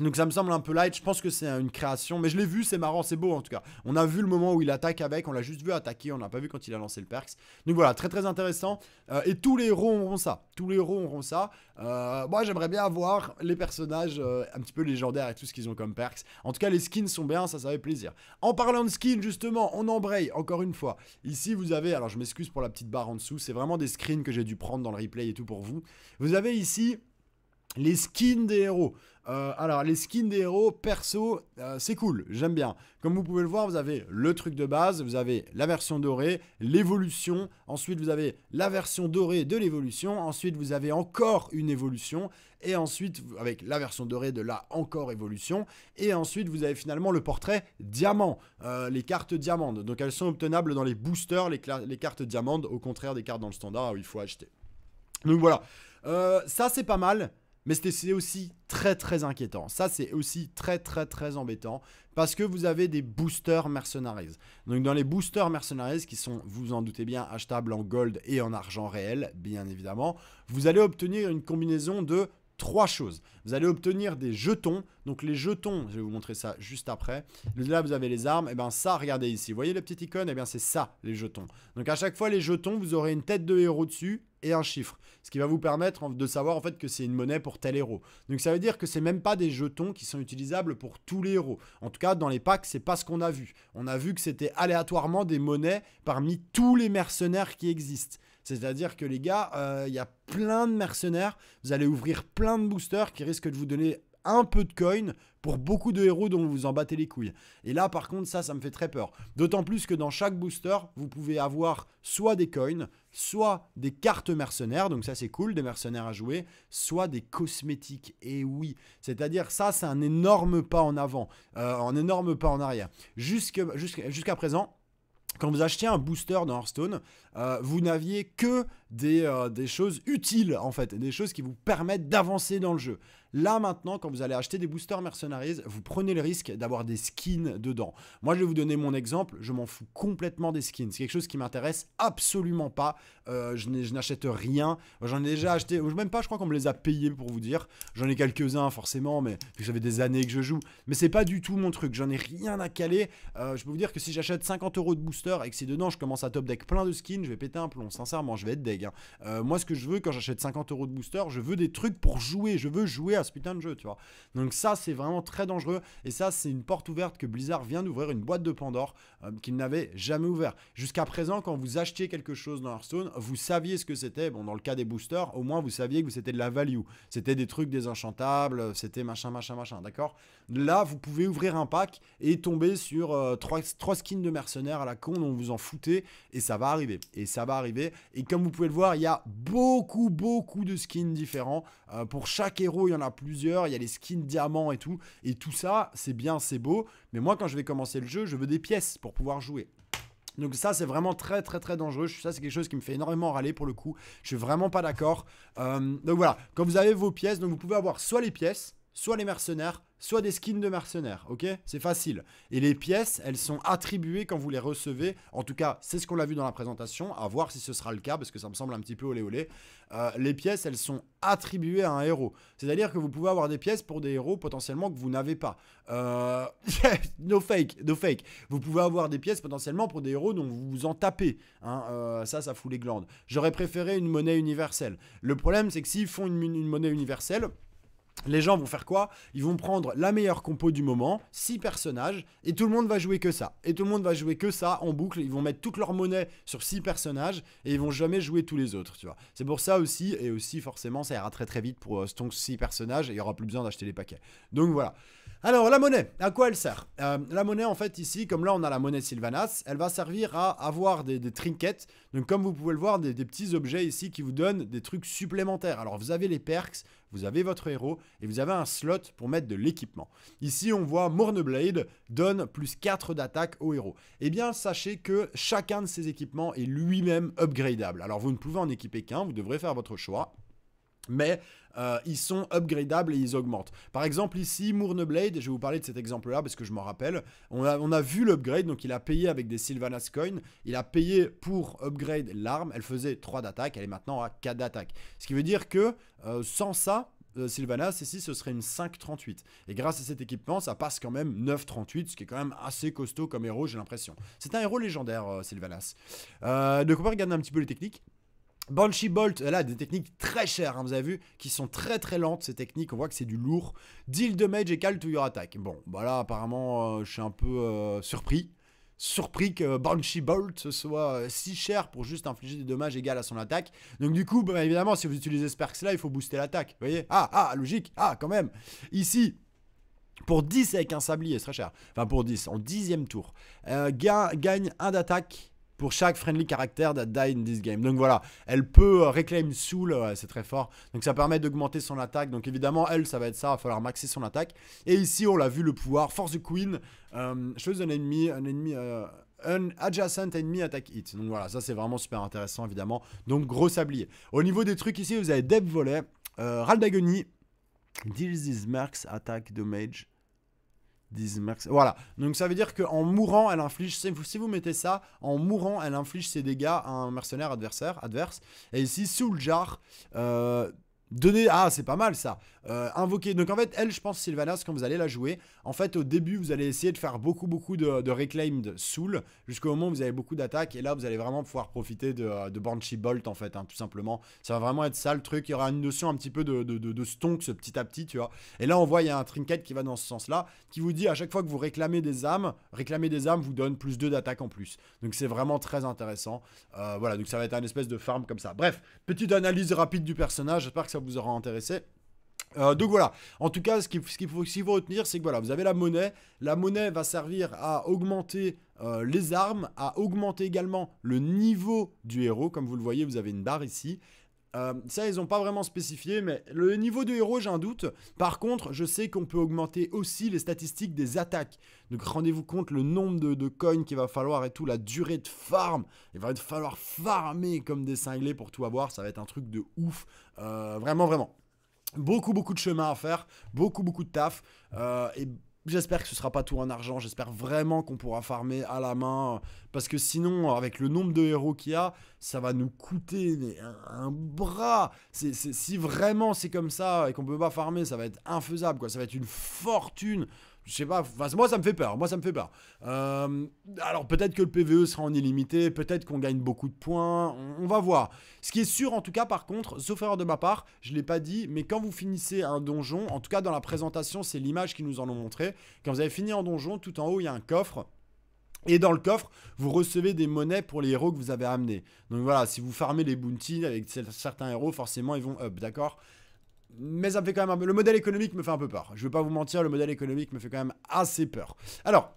S1: Donc ça me semble un peu light, je pense que c'est une création, mais je l'ai vu, c'est marrant, c'est beau en tout cas. On a vu le moment où il attaque avec, on l'a juste vu attaquer, on n'a pas vu quand il a lancé le perks. Donc voilà, très très intéressant. Euh, et tous les héros auront ça, tous les héros auront ça. Euh, moi j'aimerais bien avoir les personnages euh, un petit peu légendaires et tout ce qu'ils ont comme perks. En tout cas les skins sont bien, ça ça fait plaisir. En parlant de skins justement, on embraye encore une fois. Ici vous avez, alors je m'excuse pour la petite barre en dessous, c'est vraiment des screens que j'ai dû prendre dans le replay et tout pour vous. Vous avez ici les skins des héros. Euh, alors, les skins des héros, perso, euh, c'est cool, j'aime bien. Comme vous pouvez le voir, vous avez le truc de base, vous avez la version dorée, l'évolution, ensuite vous avez la version dorée de l'évolution, ensuite vous avez encore une évolution, et ensuite, avec la version dorée de la encore évolution, et ensuite vous avez finalement le portrait diamant, euh, les cartes diamantes Donc elles sont obtenables dans les boosters, les, cartes diamantes au contraire des cartes dans le standard où il faut acheter. Donc voilà, ça c'est pas mal mais c'est aussi très très inquiétant. Ça, c'est aussi très très très embêtant parce que vous avez des boosters mercenaries. Donc dans les boosters mercenaries qui sont, vous en doutez bien, achetables en gold et en argent réel, bien évidemment, vous allez obtenir une combinaison de trois choses. Vous allez obtenir des jetons. Donc les jetons, je vais vous montrer ça juste après. Là, vous avez les armes. Et eh bien ça, regardez ici. Vous voyez la petite icône Et eh bien c'est ça, les jetons. Donc à chaque fois, les jetons, vous aurez une tête de héros dessus et un chiffre. Ce qui va vous permettre de savoir en fait que c'est une monnaie pour tel héros. Donc ça veut dire que c'est même pas des jetons qui sont utilisables pour tous les héros. En tout cas, dans les packs, c'est pas ce qu'on a vu. On a vu que c'était aléatoirement des monnaies parmi tous les mercenaires qui existent. C'est-à-dire que les gars, euh, il y a plein de mercenaires, vous allez ouvrir plein de boosters qui risquent de vous donner un peu de coins pour beaucoup de héros dont vous en battez les couilles. Et là, par contre, ça, ça me fait très peur. D'autant plus que dans chaque booster, vous pouvez avoir soit des coins, soit des cartes mercenaires, donc ça c'est cool, des mercenaires à jouer, soit des cosmétiques, et oui, c'est-à-dire ça c'est un énorme pas en avant, euh, un énorme pas en arrière. Jusqu'à présent, quand vous achetiez un booster dans Hearthstone, euh, vous n'aviez que euh, des, choses utiles en fait, des choses qui vous permettent d'avancer dans le jeu. Là maintenant, quand vous allez acheter des boosters mercenaries, vous prenez le risque d'avoir des skins dedans. Moi, je vais vous donner mon exemple, je m'en fous complètement des skins. C'est quelque chose qui m'intéresse absolument pas. Euh, je n'achète rien. J'en ai déjà acheté, même pas, je crois qu'on me les a payés pour vous dire. J'en ai quelques-uns forcément, mais ça fait des années que je joue. Mais c'est pas du tout mon truc, j'en ai rien à caler. Euh, je peux vous dire que si j'achète 50 euros de boosters et que si dedans je commence à top deck plein de skins, je vais péter un plomb. Sincèrement, je vais être deg. Euh, moi, ce que je veux quand j'achète 50 euros de booster, je veux des trucs pour jouer. Je veux jouer à ce putain de jeu, tu vois. Donc ça, c'est vraiment très dangereux. Et ça, c'est une porte ouverte que Blizzard vient d'ouvrir, une boîte de Pandore euh, qu'il n'avait jamais ouverte Jusqu'à présent, quand vous achetiez quelque chose dans Hearthstone, vous saviez ce que c'était. Bon, dans le cas des boosters, au moins vous saviez que c'était de la value. C'était des trucs désenchantables, c'était machin, machin, machin, d'accord Là, vous pouvez ouvrir un pack et tomber sur euh, trois skins de mercenaires à la con dont vous en foutez. Et ça va arriver. Et ça va arriver. Et comme vous pouvez le voir, il y a beaucoup, beaucoup de skins différents. Euh, pour chaque héros, il y en a plusieurs. Il y a les skins diamants et tout. Et tout ça, c'est bien, c'est beau. Mais moi, quand je vais commencer le jeu, je veux des pièces pour pouvoir jouer. Donc ça c'est vraiment très très très dangereux, ça c'est quelque chose qui me fait énormément râler pour le coup, je suis vraiment pas d'accord. Euh, donc voilà, quand vous avez vos pièces, donc vous pouvez avoir soit les pièces, soit les mercenaires, soit des skins de mercenaires, ok C'est facile. Et les pièces, elles sont attribuées quand vous les recevez. En tout cas, c'est ce qu'on l'a vu dans la présentation, à voir si ce sera le cas, parce que ça me semble un petit peu olé olé. Euh, les pièces, elles sont attribuées à un héros. C'est-à-dire que vous pouvez avoir des pièces pour des héros potentiellement que vous n'avez pas. Euh... no fake, no fake. Vous pouvez avoir des pièces potentiellement pour des héros dont vous vous en tapez. Hein. Euh, ça, ça fout les glandes. J'aurais préféré une monnaie universelle. Le problème, c'est que s'ils font une monnaie universelle, les gens vont faire quoi Ils vont prendre la meilleure compo du moment, 6 personnages, et tout le monde va jouer que ça. Et tout le monde va jouer que ça en boucle. Ils vont mettre toute leur monnaie sur 6 personnages et ils vont jamais jouer tous les autres, tu vois. C'est pour ça aussi, et aussi forcément, ça ira très très vite pour euh, 6 personnages et il n'y aura plus besoin d'acheter les paquets. Donc voilà. Alors, la monnaie, à quoi elle sert euh, La monnaie, en fait, ici, comme là, on a la monnaie Sylvanas, elle va servir à avoir des, trinkets. Donc, comme vous pouvez le voir, des, petits objets ici qui vous donnent des trucs supplémentaires. Alors, vous avez les perks, vous avez votre héros et vous avez un slot pour mettre de l'équipement. Ici, on voit Morneblade donne plus 4 d'attaque au héros. Eh bien, sachez que chacun de ces équipements est lui-même upgradable. Alors, vous ne pouvez en équiper qu'un, vous devrez faire votre choix mais euh, ils sont upgradables et ils augmentent. Par exemple ici, Mourneblade, je vais vous parler de cet exemple-là parce que je m'en rappelle, on a, vu l'upgrade, donc il a payé avec des Sylvanas Coin, il a payé pour upgrade l'arme, elle faisait 3 d'attaque, elle est maintenant à 4 d'attaque. Ce qui veut dire que euh, sans ça, euh, Sylvanas ici ce serait une 5.38 et grâce à cet équipement ça passe quand même 9.38 ce qui est quand même assez costaud comme héros j'ai l'impression c'est un héros légendaire Sylvanas euh, donc on va regarder un petit peu les techniques Banshee Bolt, euh, là, des techniques très chères, hein, vous avez vu, qui sont très très lentes ces techniques, on voit que c'est du lourd. Deal damage equal to your attack. Bon, bah là, apparemment, euh, je suis un peu euh, surpris. Surpris que Banshee Bolt soit si cher pour juste infliger des dommages égaux à son attaque. Donc, du coup, bah, évidemment, si vous utilisez Sparks là, il faut booster l'attaque. Vous voyez Ah, ah, logique, ah, quand même. Ici, pour 10 avec un sablier, c'est très cher. Enfin, pour 10, en dixième tour. gagne 1 d'attaque chaque friendly character that die in this game. Donc voilà, elle peut euh, reclaim Soul, euh, c'est très fort. Donc ça permet d'augmenter son attaque. Donc évidemment, elle, ça va être ça, il va falloir maxer son attaque. Et ici, on l'a vu, le pouvoir Force the Queen, euh, chose un ennemi, un ennemi... un adjacent enemy attack hit. Donc voilà, ça c'est vraiment super intéressant évidemment. Donc gros sablier. Au niveau des trucs ici, vous avez Deb Volet, ral d'Agony. deals is marks attack damage voilà. Donc ça veut dire qu'en mourant, elle inflige. Si vous, mettez ça, en mourant, elle inflige ses dégâts à un mercenaire adversaire, adverse. Et ici, Souljar. jar, euh, Donner, ah c'est pas mal ça euh, invoquer. Donc en fait, elle, je pense, Sylvanas, quand vous allez la jouer, en fait, au début, vous allez essayer de faire beaucoup, beaucoup de, de reclaimed soul, jusqu'au moment où vous avez beaucoup d'attaques, et là, vous allez vraiment pouvoir profiter de, euh, de Banshee Bolt, en fait, hein, tout simplement. Ça va vraiment être ça le truc. Il y aura une notion un petit peu de, de, de stonks petit à petit, tu vois. Et là, on voit, il y a un trinket qui va dans ce sens-là, qui vous dit à chaque fois que vous réclamez des âmes, Réclamez des âmes vous donne plus 2 d'attaques en plus. Donc c'est vraiment très intéressant. Euh, voilà, donc ça va être un espèce de farm comme ça. Bref, petite analyse rapide du personnage, j'espère que ça vous aura intéressé. Euh, donc voilà, en tout cas, ce qu'il faut, retenir, c'est que voilà, vous avez la monnaie. La monnaie va servir à augmenter euh, les armes, à augmenter également le niveau du héros. Comme vous le voyez, vous avez une barre ici. Euh, ça, ils n'ont pas vraiment spécifié, mais le niveau du héros, j'ai un doute. Par contre, je sais qu'on peut augmenter aussi les statistiques des attaques. Donc rendez-vous compte le nombre de, coins qu'il va falloir et tout, la durée de farm. Il va falloir farmer comme des cinglés pour tout avoir. Ça va être un truc de ouf. vraiment, vraiment. Beaucoup, beaucoup de chemin à faire, beaucoup, beaucoup de taf. Euh, et J'espère que ce sera pas tout en argent. J'espère vraiment qu'on pourra farmer à la main. Parce que sinon, avec le nombre de héros qu'il y a, ça va nous coûter un, bras. si vraiment c'est comme ça et qu'on peut pas farmer, ça va être infaisable. Quoi. Ça va être une fortune. Je sais pas, moi ça me fait peur, moi ça me fait peur. Euh, alors peut-être que le PVE sera en illimité, peut-être qu'on gagne beaucoup de points, on, va voir. Ce qui est sûr en tout cas par contre, sauf erreur de ma part, je l'ai pas dit, mais quand vous finissez un donjon, en tout cas dans la présentation c'est l'image qui nous en ont montré, quand vous avez fini un donjon, tout en haut il y a un coffre, et dans le coffre, vous recevez des monnaies pour les héros que vous avez amenés. Donc voilà, si vous farmez les bounties avec certains héros, forcément ils vont up, d'accord mais ça fait quand même Le modèle économique me fait un peu peur. Je ne vais pas vous mentir, le modèle économique me fait quand même assez peur. Alors,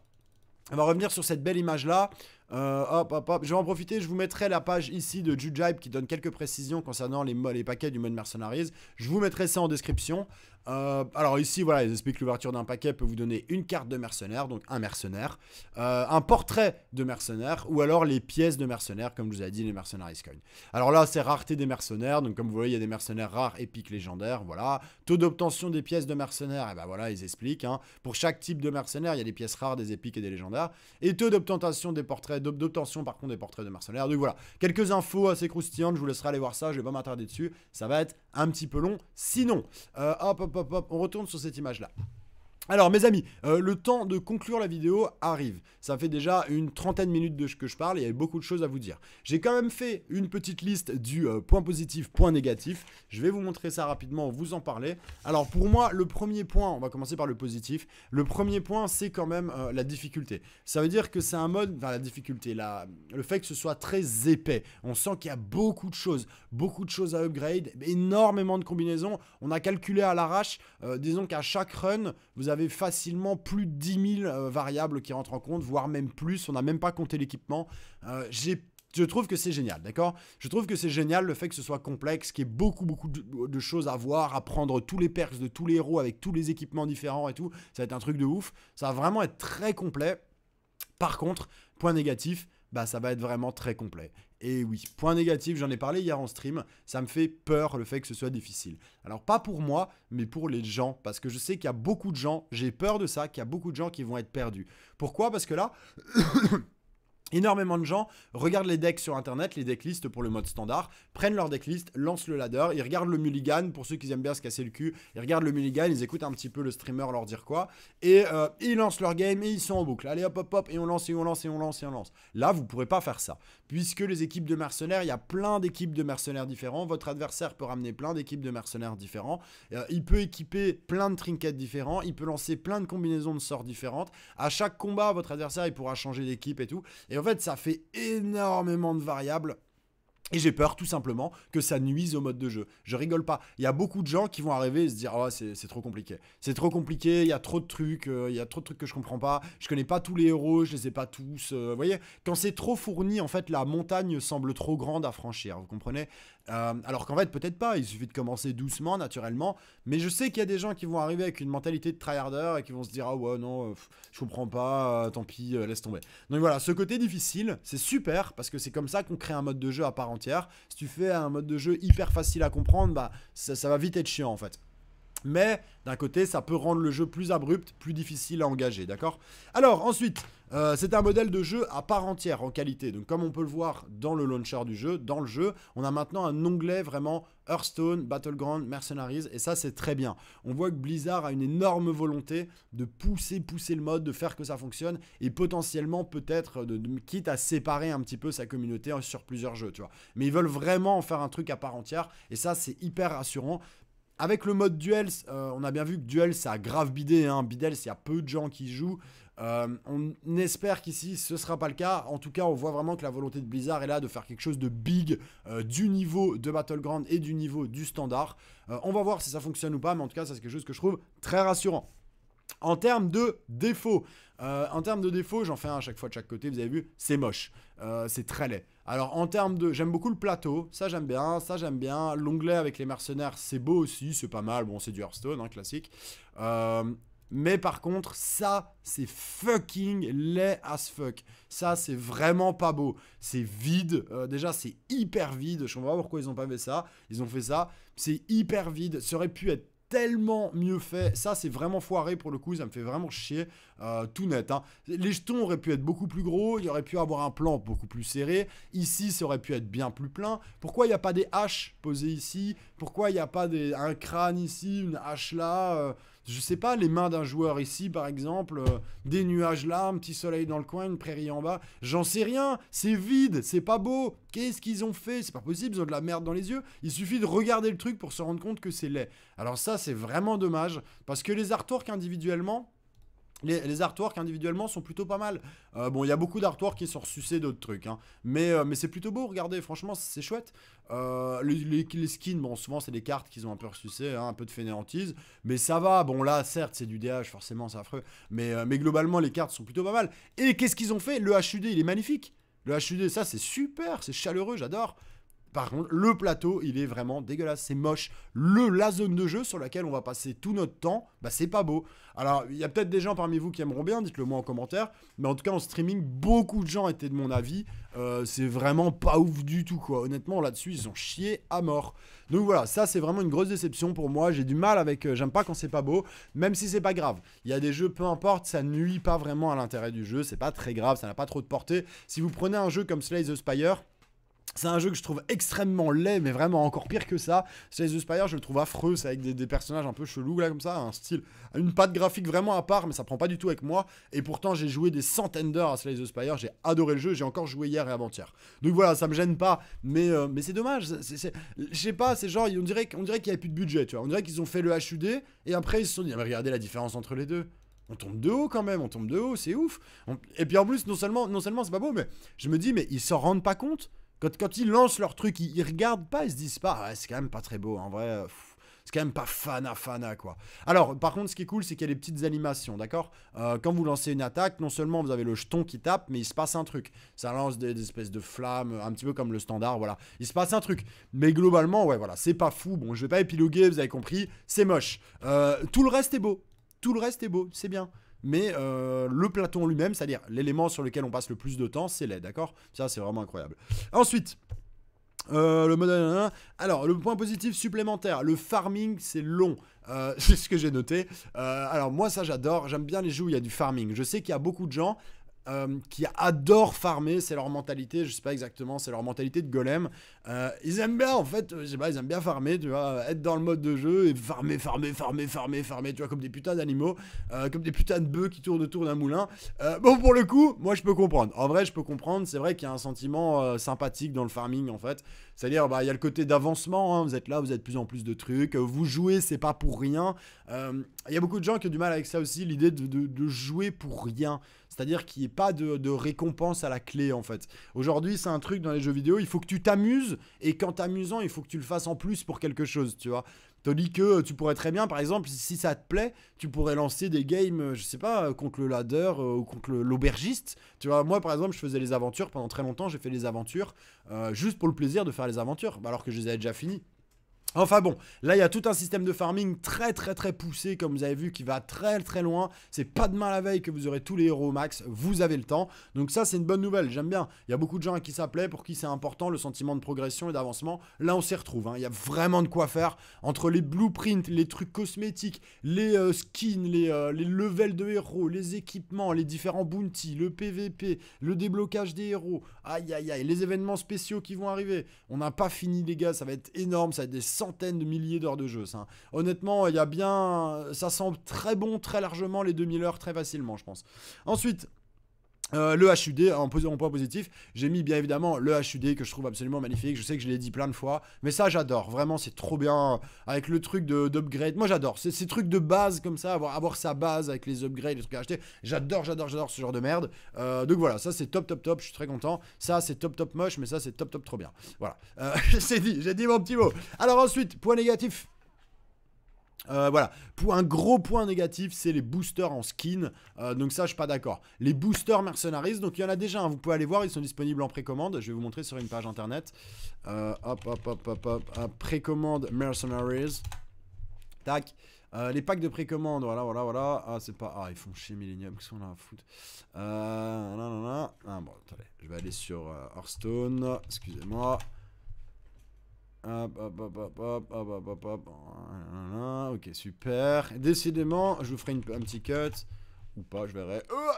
S1: on va revenir sur cette belle image-là. Euh, hop, hop, hop. Je vais en profiter, je vous mettrai la page ici de Jujibe qui donne quelques précisions concernant les, paquets du mode Mercenaries. Je vous mettrai ça en description. Euh, alors ici, voilà, ils expliquent que l'ouverture d'un paquet peut vous donner une carte de mercenaire, donc un mercenaire, euh, un portrait de mercenaire, ou alors les pièces de mercenaire, comme je vous ai dit, les mercenaries coins. Alors là, c'est rareté des mercenaires, donc comme vous voyez, il y a des mercenaires rares, épiques, légendaires, voilà. Taux d'obtention des pièces de mercenaires, et eh ben voilà, ils expliquent. Hein. Pour chaque type de mercenaire, il y a des pièces rares, des épiques et des légendaires. Et taux d'obtention des portraits d'obtention par contre des portraits de mercenaires. Donc voilà, quelques infos assez croustillantes, je vous laisserai aller voir ça, je vais pas m'attarder dessus, ça va être un petit peu long. Sinon, euh, hop hop hop hop, on retourne sur cette image là. Alors mes amis, euh, le temps de conclure la vidéo arrive. Ça fait déjà une trentaine de minutes de ce que je parle et il y a beaucoup de choses à vous dire. J'ai quand même fait une petite liste du euh, point positif, point négatif. Je vais vous montrer ça rapidement, vous en parler. Alors pour moi, le premier point, on va commencer par le positif. Le premier point, c'est quand même euh, la difficulté. Ça veut dire que c'est un mode, enfin la difficulté, le fait que ce soit très épais. On sent qu'il y a beaucoup de choses, beaucoup de choses à upgrade, énormément de combinaisons. On a calculé à l'arrache, disons qu'à chaque run, vous avez avait facilement plus de 10 000 euh, variables qui rentrent en compte, voire même plus. On n'a même pas compté l'équipement. Euh, j'ai je trouve que c'est génial, d'accord Je trouve que c'est génial le fait que ce soit complexe, qu'il y ait beaucoup, beaucoup de, choses à voir, à prendre tous les perks de tous les héros avec tous les équipements différents et tout. Ça va être un truc de ouf. Ça va vraiment être très complet. Par contre, point négatif, bah ça va être vraiment très complet. Et oui, point négatif, j'en ai parlé hier en stream, ça me fait peur le fait que ce soit difficile. Alors pas pour moi, mais pour les gens, parce que je sais qu'il y a beaucoup de gens, j'ai peur de ça, qu'il y a beaucoup de gens qui vont être perdus. Pourquoi Parce que là... Énormément de gens regardent les decks sur internet, les decklists pour le mode standard, prennent leur decklist, lancent le ladder, ils regardent le mulligan pour ceux qui aiment bien se casser le cul, ils regardent le mulligan, ils écoutent un petit peu le streamer leur dire quoi, et euh, ils lancent leur game et ils sont en boucle. Allez hop hop hop, et on lance, et on lance, et on lance, et on lance. Là, vous ne pourrez pas faire ça puisque les équipes de mercenaires, il y a plein d'équipes de mercenaires différents, votre adversaire peut ramener plein d'équipes de mercenaires différents, euh, il peut équiper plein de trinkets différents, il peut lancer plein de combinaisons de sorts différentes, à chaque combat, votre adversaire, il pourra changer d'équipe et tout, et en fait, ça fait énormément de variables et j'ai peur tout simplement que ça nuise au mode de jeu. Je rigole pas. Il y a beaucoup de gens qui vont arriver et se dire oh, c'est trop compliqué. C'est trop compliqué, il y a trop de trucs, euh, il y a trop de trucs que je comprends pas. Je connais pas tous les héros, je les ai pas tous. Euh, vous voyez, quand c'est trop fourni, en fait, la montagne semble trop grande à franchir. Vous comprenez euh, alors qu'en fait, peut-être pas, il suffit de commencer doucement, naturellement. Mais je sais qu'il y a des gens qui vont arriver avec une mentalité de tryharder et qui vont se dire Ah ouais, non, euh, je comprends pas, euh, tant pis, laisse tomber. Donc voilà, ce côté difficile, c'est super parce que c'est comme ça qu'on crée un mode de jeu à part entière. Si tu fais un mode de jeu hyper facile à comprendre, bah ça, ça va vite être chiant en fait. Mais d'un côté, ça peut rendre le jeu plus abrupt, plus difficile à engager, d'accord Alors ensuite, euh, c'est un modèle de jeu à part entière en qualité. Donc comme on peut le voir dans le launcher du jeu, dans le jeu, on a maintenant un onglet vraiment Hearthstone, Battleground, Mercenaries, et ça c'est très bien. On voit que Blizzard a une énorme volonté de pousser, pousser le mode, de faire que ça fonctionne, et potentiellement peut-être, de, quitte à séparer un petit peu sa communauté sur plusieurs jeux, tu vois. Mais ils veulent vraiment en faire un truc à part entière, et ça c'est hyper rassurant. Avec le mode duels, euh, on a bien vu que duels ça a grave bidé, hein. Bidel, il y a peu de gens qui jouent. Euh, on espère qu'ici ce sera pas le cas. En tout cas, on voit vraiment que la volonté de Blizzard est là de faire quelque chose de big euh, du niveau de Battleground et du niveau du standard. Euh, on va voir si ça fonctionne ou pas, mais en tout cas, c'est quelque chose que je trouve très rassurant. En termes de défauts, en termes de défauts, j'en fais un à chaque fois de chaque côté, vous avez vu, c'est moche, c'est très laid. Alors en termes de, j'aime beaucoup le plateau, ça j'aime bien, ça j'aime bien, l'onglet avec les mercenaires c'est beau aussi, c'est pas mal, bon c'est du Hearthstone, hein, classique. Euh, mais par contre, ça, c'est fucking laid as fuck. Ça, c'est vraiment pas beau. C'est vide. Euh, déjà, c'est hyper vide. Je ne comprends pas pourquoi ils n'ont pas fait ça. Ils ont fait ça. C'est hyper vide. Ça aurait pu être tellement mieux fait. Ça, c'est vraiment foiré pour le coup. Ça me fait vraiment chier. Euh, tout net. Hein. Les jetons auraient pu être beaucoup plus gros. Il aurait pu avoir un plan beaucoup plus serré. Ici, ça aurait pu être bien plus plein. Pourquoi il n'y a pas des haches posées ici Pourquoi il n'y a pas un crâne ici, une hache là euh, je sais pas, les mains d'un joueur ici, par exemple, euh, des nuages là, un petit soleil dans le coin, une prairie en bas, j'en sais rien, c'est vide, c'est pas beau, qu'est-ce qu'ils ont fait, c'est pas possible, ils ont de la merde dans les yeux, il suffit de regarder le truc pour se rendre compte que c'est laid. Alors ça, c'est vraiment dommage, parce que les artworks individuellement, les, artworks individuellement sont plutôt pas mal. Euh, bon, il y a beaucoup d'artworks qui sont ressucés d'autres trucs, hein. mais, euh, mais c'est plutôt beau, regardez, franchement, c'est chouette. Euh, les, skins, bon, souvent c'est des cartes qu'ils ont un peu ressucées, hein, un peu de fainéantise, mais ça va. Bon, là, certes, c'est du DH, forcément, c'est affreux, mais, mais globalement, les cartes sont plutôt pas mal. Et qu'est-ce qu'ils ont fait Le HUD, il est magnifique. Le HUD, ça, c'est super, c'est chaleureux, j'adore. Par contre, le plateau, il est vraiment dégueulasse, c'est moche. Le, la zone de jeu sur laquelle on va passer tout notre temps, bah c'est pas beau. Alors, il y a peut-être des gens parmi vous qui aimeront bien, dites-le moi en commentaire. Mais en tout cas, en streaming, beaucoup de gens étaient de mon avis. Euh, c'est vraiment pas ouf du tout, quoi. Honnêtement, là-dessus, ils ont chié à mort. Donc voilà, ça, c'est vraiment une grosse déception pour moi. J'ai du mal avec. Euh, j'aime pas quand c'est pas beau, même si c'est pas grave. Il y a des jeux, peu importe, ça nuit pas vraiment à l'intérêt du jeu. C'est pas très grave, ça n'a pas trop de portée. Si vous prenez un jeu comme Slay the Spire, c'est un jeu que je trouve extrêmement laid, mais vraiment encore pire que ça. Slice the Spire, je le trouve affreux, c'est avec des, personnages un peu chelous, là, comme ça, un style, une patte graphique vraiment à part, mais ça prend pas du tout avec moi. Et pourtant, j'ai joué des centaines d'heures à Slay the Spire, j'ai adoré le jeu, j'ai encore joué hier et avant-hier. Donc voilà, ça me gêne pas, mais, euh, mais c'est dommage. Je sais pas, c'est genre, on dirait, dirait qu'il y avait plus de budget, On dirait qu'ils ont fait le HUD, et après, ils se sont dit, ah, mais regardez la différence entre les deux. On tombe de haut quand même, on tombe de haut, c'est ouf. Et puis en plus, non seulement, non seulement c'est pas beau, mais je me dis, mais ils s'en rendent pas compte. Quand, ils lancent leur truc, ils, regardent pas, ils se disent pas, c'est quand même pas très beau, en vrai. Euh, c'est quand même pas fana fana quoi. Alors par contre ce qui est cool c'est qu'il y a des petites animations, d'accord euh, Quand vous lancez une attaque, non seulement vous avez le jeton qui tape, mais il se passe un truc. Ça lance des, espèces de flammes, un petit peu comme le standard, voilà. Il se passe un truc. Mais globalement, ouais voilà, c'est pas fou. Bon, je vais pas épiloguer, vous avez compris, c'est moche. Euh, tout le reste est beau. Tout le reste est beau, c'est bien mais euh, le platon lui-même, c'est-à-dire l'élément sur lequel on passe le plus de temps, c'est l'aide, d'accord Ça, c'est vraiment incroyable. Ensuite, euh, le modèle. Alors, le point positif supplémentaire, le farming, c'est long. Euh, c'est ce que j'ai noté. alors, moi, ça, j'adore. J'aime bien les jeux où il y a du farming. Je sais qu'il y a beaucoup de gens. Euh, qui adorent farmer, c'est leur mentalité, je sais pas exactement, c'est leur mentalité de golem. Euh, ils aiment bien, en fait, euh, je sais pas, ils aiment bien farmer, tu vois, être dans le mode de jeu et farmer, farmer, farmer, farmer, farmer, tu vois, comme des putains d'animaux, comme des putains de bœufs qui tournent autour d'un moulin. bon, pour le coup, moi je peux comprendre. En vrai, je peux comprendre, c'est vrai qu'il y a un sentiment sympathique dans le farming, en fait. C'est-à-dire, bah, il y a le côté d'avancement, hein, vous êtes là, vous êtes de plus en plus de trucs, vous jouez, c'est pas pour rien. Il y a beaucoup de gens qui ont du mal avec ça aussi, l'idée de, de jouer pour rien. C'est-à-dire qu'il n'y ait pas de, récompense à la clé, en fait. Aujourd'hui, c'est un truc dans les jeux vidéo, il faut que tu t'amuses, et quand t'amusant, il faut que tu le fasses en plus pour quelque chose, tu vois. Tandis que euh, tu pourrais très bien, par exemple, si ça te plaît, tu pourrais lancer des games, euh, je sais pas, euh, contre le ladder ou contre l'aubergiste. Tu vois, moi par exemple, je faisais les aventures pendant très longtemps, j'ai fait les aventures juste pour le plaisir de faire les aventures, alors que je les avais déjà finies. Enfin bon, là il y a tout un système de farming très très très poussé comme vous avez vu qui va très très loin. C'est pas demain la veille que vous aurez tous les héros max, vous avez le temps. Donc ça c'est une bonne nouvelle, j'aime bien. Il y a beaucoup de gens qui ça pour qui c'est important le sentiment de progression et d'avancement. Là on s'y retrouve, hein. il y a vraiment de quoi faire entre les blueprints, les trucs cosmétiques, les euh, skins, les, euh, les levels de héros, les équipements, les différents bounties, le PVP, le déblocage des héros. Aïe aïe aïe, les événements spéciaux qui vont arriver. On n'a pas fini les gars, ça va être énorme, ça va être des centaines de milliers d'heures de jeu. Ça. Hein. Honnêtement, il y a bien. Ça semble très bon, très largement, les 2000 heures, très facilement, je pense. Ensuite. Euh, le HUD en, en point positif, j'ai mis bien évidemment le HUD que je trouve absolument magnifique. Je sais que je l'ai dit plein de fois, mais ça j'adore. Vraiment, c'est trop bien avec le truc d'upgrade. Moi j'adore ces, ces trucs de base comme ça, avoir, sa base avec les upgrades, les trucs à acheter. J'adore, j'adore, j'adore ce genre de merde. Euh, donc voilà, ça c'est top, top, top. Je suis très content. Ça c'est top, top moche, mais ça c'est top, top, trop bien. Voilà, euh, C'est dit, j'ai dit mon petit mot. Alors ensuite, point négatif. Euh, voilà, pour un gros point négatif, c'est les boosters en skin. Euh, donc ça, je suis pas d'accord. Les boosters mercenaries, donc il y en a déjà. vous pouvez aller voir, ils sont disponibles en précommande. Je vais vous montrer sur une page internet. Euh, hop, hop, hop, hop, euh, précommande mercenaries. Tac. les packs de précommande, voilà, voilà, voilà. Ah, c'est pas. Ah, ils font chier Millennium, qu'est-ce qu'on a à foutre Ah, bon, Je vais aller sur Hearthstone. Excusez-moi. Hop, hop, hop, hop, hop, hop, hop, hop, Ok, super. Décidément, je vous ferai une, un petit cut. Ou pas, je verrai. Euh,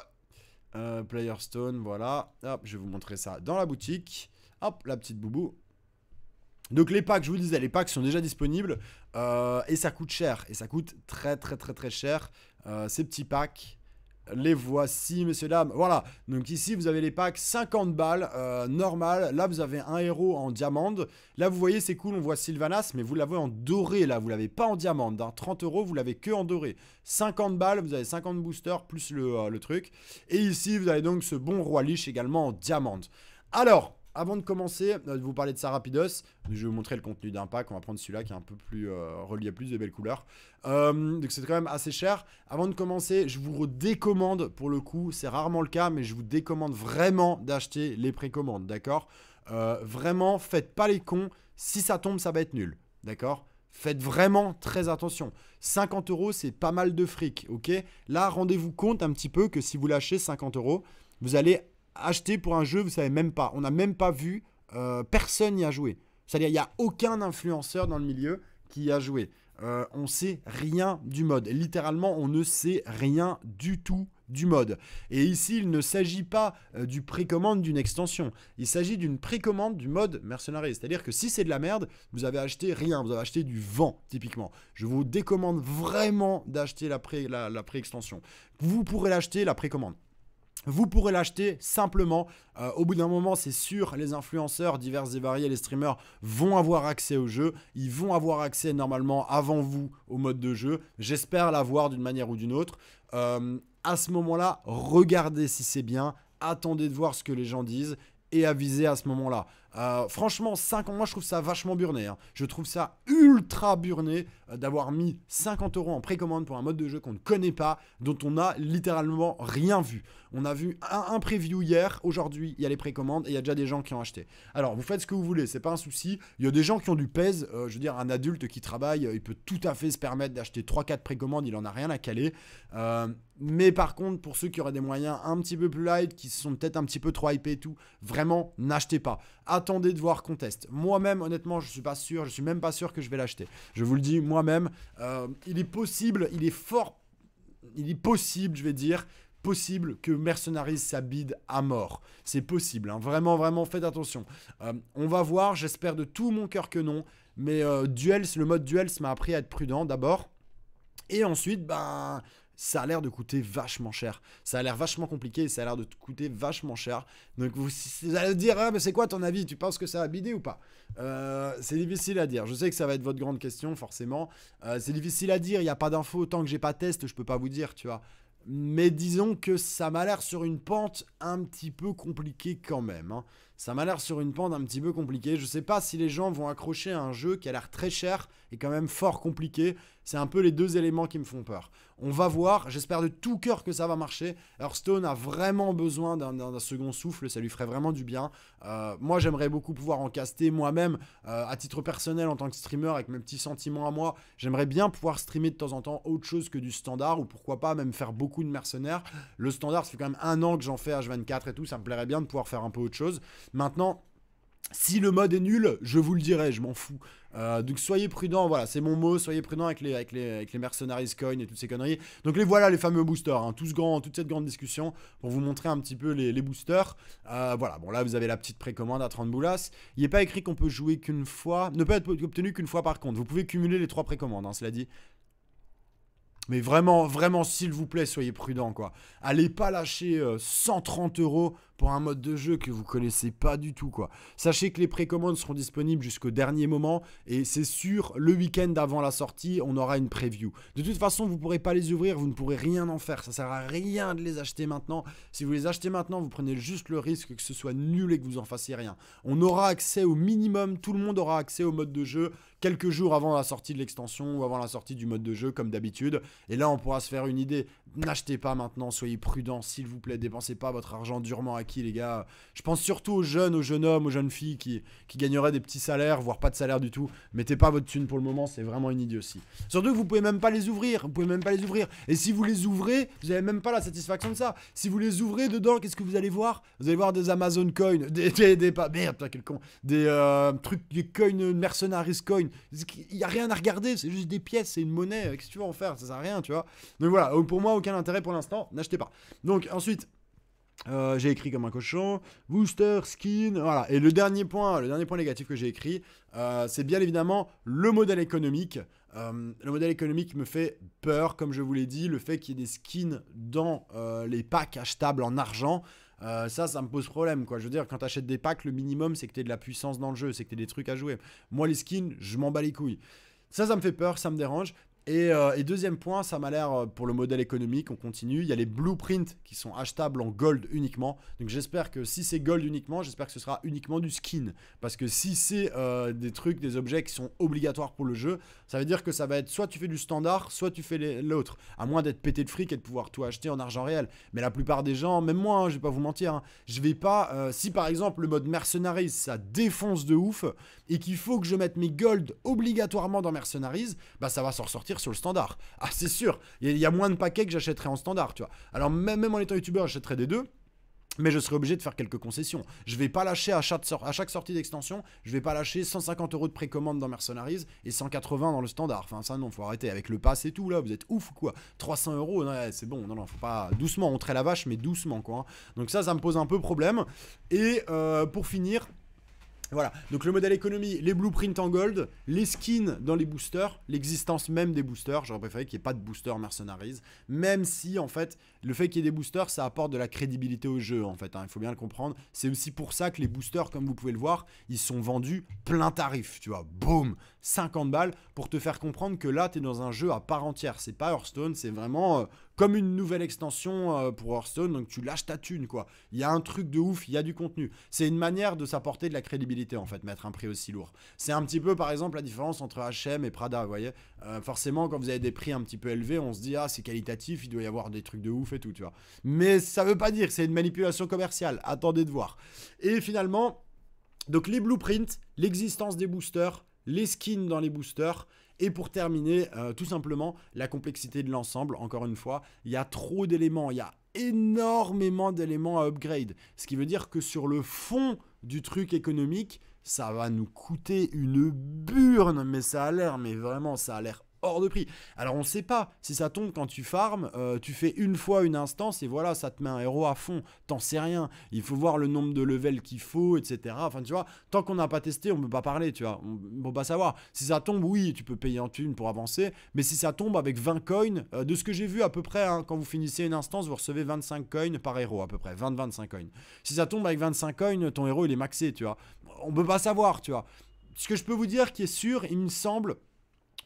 S1: euh, Player Stone, voilà. Hop, je vais vous montrer ça dans la boutique. Hop, la petite boubou. Donc les packs, je vous le disais, les packs sont déjà disponibles. Euh, et ça coûte cher. Et ça coûte très, très, très, très cher. ces petits packs les voici, messieurs, dames. Voilà. Donc ici, vous avez les packs 50 balles, euh, normal. Là, vous avez un héros en diamant. Là, vous voyez, c'est cool, on voit Sylvanas, mais vous l'avez en doré, là. Vous l'avez pas en diamant, hein. 30 euros, vous l'avez que en doré. 50 balles, vous avez 50 boosters, plus euh, le, truc. Et ici, vous avez donc ce bon roi liche également en diamant. Alors, avant de commencer, euh, de vous parler de sa rapidos, je vais vous montrer le contenu d'un pack. On va prendre celui-là qui est un peu plus euh, relié à plus de belles couleurs. Euh, donc c'est quand même assez cher. Avant de commencer, je vous décommande pour le coup. C'est rarement le cas, mais je vous décommande vraiment d'acheter les précommandes, d'accord Vraiment, faites pas les cons. Si ça tombe, ça va être nul, d'accord Faites vraiment très attention. 50 euros, c'est pas mal de fric, ok Là, rendez-vous compte un petit peu que si vous lâchez 50 euros, vous allez acheté pour un jeu, vous savez même pas. On n'a même pas vu euh, personne y a joué. C'est-à-dire, il n'y a aucun influenceur dans le milieu qui y a joué. Euh, on sait rien du mode. Littéralement, on ne sait rien du tout du mode. Et ici, il ne s'agit pas euh, du précommande d'une extension. Il s'agit d'une précommande du mode mercenari. C'est-à-dire que si c'est de la merde, vous avez acheté rien. Vous avez acheté du vent, typiquement. Je vous décommande vraiment d'acheter la pré-extension. vous pourrez l'acheter, la précommande. Vous pourrez l'acheter simplement. Euh, au bout d'un moment, c'est sûr, les influenceurs divers et variés, les streamers vont avoir accès au jeu. Ils vont avoir accès normalement avant vous au mode de jeu. J'espère l'avoir d'une manière ou d'une autre. Euh, à ce moment-là, regardez si c'est bien. Attendez de voir ce que les gens disent et avisez à ce moment-là. Euh, franchement, 50. moi je trouve ça vachement burné. Hein. Je trouve ça ultra burné d'avoir mis 50 euros en précommande pour un mode de jeu qu'on ne connaît pas, dont on n'a littéralement rien vu. On a vu un, preview hier, aujourd'hui il y a les précommandes et il y a déjà des gens qui ont acheté. Alors vous faites ce que vous voulez, c'est pas un souci. Il y a des gens qui ont du pèse, euh, je veux dire un adulte qui travaille, euh, il peut tout à fait se permettre d'acheter 3-4 précommandes, il en a rien à caler. Euh, mais par contre, pour ceux qui auraient des moyens un petit peu plus light, qui sont peut-être un petit peu trop hypés et tout, vraiment, n'achetez pas. Attendez de voir Contest. Moi-même, honnêtement, je suis pas sûr, je suis même pas sûr que je vais l'acheter. Je vous le dis moi-même, il est possible, il est fort, il est possible, je vais dire, possible que Mercenaries s'abide à mort. C'est possible, hein. vraiment, vraiment, faites attention. Euh, on va voir, j'espère de tout mon cœur que non, mais euh, Duels, le mode Duels m'a appris à être prudent d'abord. Et ensuite, ben, ça a l'air de coûter vachement cher. Ça a l'air vachement compliqué et ça a l'air de coûter vachement cher. Donc vous, allez dire, ah, mais c'est quoi ton avis Tu penses que ça va bider ou pas euh, C'est difficile à dire. Je sais que ça va être votre grande question, forcément. c'est difficile à dire, il n'y a pas d'infos. Tant que j'ai pas test, je peux pas vous dire, tu vois. Mais disons que ça m'a l'air sur une pente un petit peu compliquée quand même. Hein. Ça m'a l'air sur une pente un petit peu compliquée. Je sais pas si les gens vont accrocher à un jeu qui a l'air très cher et quand même fort compliqué. C'est un peu les deux éléments qui me font peur. On va voir. J'espère de tout cœur que ça va marcher. Hearthstone a vraiment besoin d'un second souffle. Ça lui ferait vraiment du bien. Euh, moi, j'aimerais beaucoup pouvoir en caster moi-même euh, à titre personnel en tant que streamer avec mes petits sentiments à moi. J'aimerais bien pouvoir streamer de temps en temps autre chose que du standard ou pourquoi pas même faire beaucoup de mercenaires. Le standard, ça fait quand même un an que j'en fais H24 et tout. Ça me plairait bien de pouvoir faire un peu autre chose. Maintenant, si le mode est nul, je vous le dirai, je m'en fous. Euh, donc soyez prudents, voilà, c'est mon mot, soyez prudents avec les, avec les, mercenaries Coins et toutes ces conneries. Donc les voilà les fameux boosters, hein, grand, toute cette grande discussion pour vous montrer un petit peu les, boosters. Euh, voilà, bon là vous avez la petite précommande à 30 boulas. Il n'est pas écrit qu'on peut jouer qu'une fois, ne peut être obtenu qu'une fois par contre. Vous pouvez cumuler les trois précommandes, hein, cela dit. Mais vraiment, vraiment, s'il vous plaît, soyez prudents, quoi. Allez pas lâcher 130 euh, euros pour un mode de jeu que vous connaissez pas du tout quoi. Sachez que les précommandes seront disponibles jusqu'au dernier moment et c'est sûr le week-end avant la sortie on aura une preview. De toute façon vous pourrez pas les ouvrir, vous ne pourrez rien en faire, ça sert à rien de les acheter maintenant. Si vous les achetez maintenant vous prenez juste le risque que ce soit nul et que vous en fassiez rien. On aura accès au minimum, tout le monde aura accès au mode de jeu quelques jours avant la sortie de l'extension ou avant la sortie du mode de jeu comme d'habitude et là on pourra se faire une idée. N'achetez pas maintenant, soyez prudents, s'il vous plaît, dépensez pas votre argent durement acquis, les gars. Je pense surtout aux jeunes, aux jeunes hommes, aux jeunes filles qui, qui gagneraient des petits salaires, voire pas de salaire du tout. Mettez pas votre thune pour le moment, c'est vraiment une idiotie. Surtout que vous pouvez même pas les ouvrir, vous pouvez même pas les ouvrir. Et si vous les ouvrez, vous avez même pas la satisfaction de ça. Si vous les ouvrez dedans, qu'est-ce que vous allez voir Vous allez voir des Amazon Coins, des, des, des pas, merde, quel con, des euh, trucs, des coins mercenaries Coins, Il y a rien à regarder, c'est juste des pièces, c'est une monnaie. Euh, qu'est-ce que tu veux en faire Ça sert à rien, tu vois. Donc voilà, pour moi, intérêt pour l'instant, n'achetez pas. Donc ensuite, euh, j'ai écrit comme un cochon, booster, skin, voilà. Et le dernier point, le dernier point négatif que j'ai écrit, euh, c'est bien évidemment le modèle économique. Euh, le modèle économique me fait peur, comme je vous l'ai dit, le fait qu'il y ait des skins dans les packs achetables en argent. ça, ça me pose problème, quoi. Je veux dire, quand achètes des packs, le minimum, c'est que t'aies de la puissance dans le jeu, c'est que t'aies des trucs à jouer. Moi, les skins, je m'en bats les couilles. Ça, ça me fait peur, ça me dérange. Euh, et, deuxième point, ça m'a l'air euh, pour le modèle économique, on continue. Il y a les blueprints qui sont achetables en gold uniquement. Donc j'espère que si c'est gold uniquement, j'espère que ce sera uniquement du skin. Parce que si c'est euh, des trucs, des objets qui sont obligatoires pour le jeu, ça veut dire que ça va être soit tu fais du standard, soit tu fais l'autre. À moins d'être pété de fric et de pouvoir tout acheter en argent réel. Mais la plupart des gens, même moi, hein, je vais pas vous mentir, hein, je vais pas. si par exemple le mode mercenaries ça défonce de ouf et qu'il faut que je mette mes gold obligatoirement dans mercenaries, bah ça va s'en ressortir sur le standard. Ah, c'est sûr. Il y a moins de paquets que j'achèterais en standard, tu vois. Alors, même, en étant youtubeur, j'achèterai des deux. Mais je serai obligé de faire quelques concessions. Je vais pas lâcher à chaque, sortie d'extension, je vais pas lâcher 150 euros de précommande dans Mercenaries et 180 dans le standard. Enfin, ça non, faut arrêter avec le pass et tout là. Vous êtes ouf quoi 300 euros, c'est bon. Non, non, faut pas doucement. On trait la vache, mais doucement quoi. Hein. Donc ça, ça me pose un peu problème. Et euh, pour finir, voilà, donc le modèle économie, les blueprints en gold, les skins dans les boosters, l'existence même des boosters, j'aurais préféré qu'il n'y ait pas de boosters mercenaries, même si en fait le fait qu'il y ait des boosters ça apporte de la crédibilité au jeu en fait, hein. il faut bien le comprendre, c'est aussi pour ça que les boosters comme vous pouvez le voir, ils sont vendus plein tarif, tu vois, boum, 50 balles pour te faire comprendre que là tu es dans un jeu à part entière, c'est pas Hearthstone, c'est vraiment... Euh, comme une nouvelle extension euh, pour Hearthstone, donc tu lâches ta thune, quoi. Il y a un truc de ouf, il y a du contenu. C'est une manière de s'apporter de la crédibilité, en fait, mettre un prix aussi lourd. C'est un petit peu, par exemple, la différence entre HM et Prada, vous voyez. Euh, forcément, quand vous avez des prix un petit peu élevés, on se dit, ah, c'est qualitatif, il doit y avoir des trucs de ouf et tout, tu vois. Mais ça veut pas dire, c'est une manipulation commerciale, attendez de voir. Et finalement, donc les blueprints, l'existence des boosters, les skins dans les boosters, et pour terminer, euh, tout simplement, la complexité de l'ensemble, encore une fois, il y a trop d'éléments, il y a énormément d'éléments à upgrade. Ce qui veut dire que sur le fond du truc économique, ça va nous coûter une burne, mais ça a l'air, mais vraiment, ça a l'air hors de prix. Alors on ne sait pas, si ça tombe quand tu farmes, euh, tu fais une fois une instance et voilà, ça te met un héros à fond, t'en sais rien. Il faut voir le nombre de levels qu'il faut, etc. Enfin tu vois, tant qu'on n'a pas testé, on ne peut pas parler, tu vois, on peut pas savoir. Si ça tombe, oui, tu peux payer en thune pour avancer, mais si ça tombe avec 20 coins, euh, de ce que j'ai vu à peu près, hein, quand vous finissez une instance, vous recevez 25 coins par héros à peu près, 20-25 coins. Si ça tombe avec 25 coins, ton héros il est maxé, tu vois. On peut pas savoir, tu vois. Ce que je peux vous dire qui est sûr, il me semble,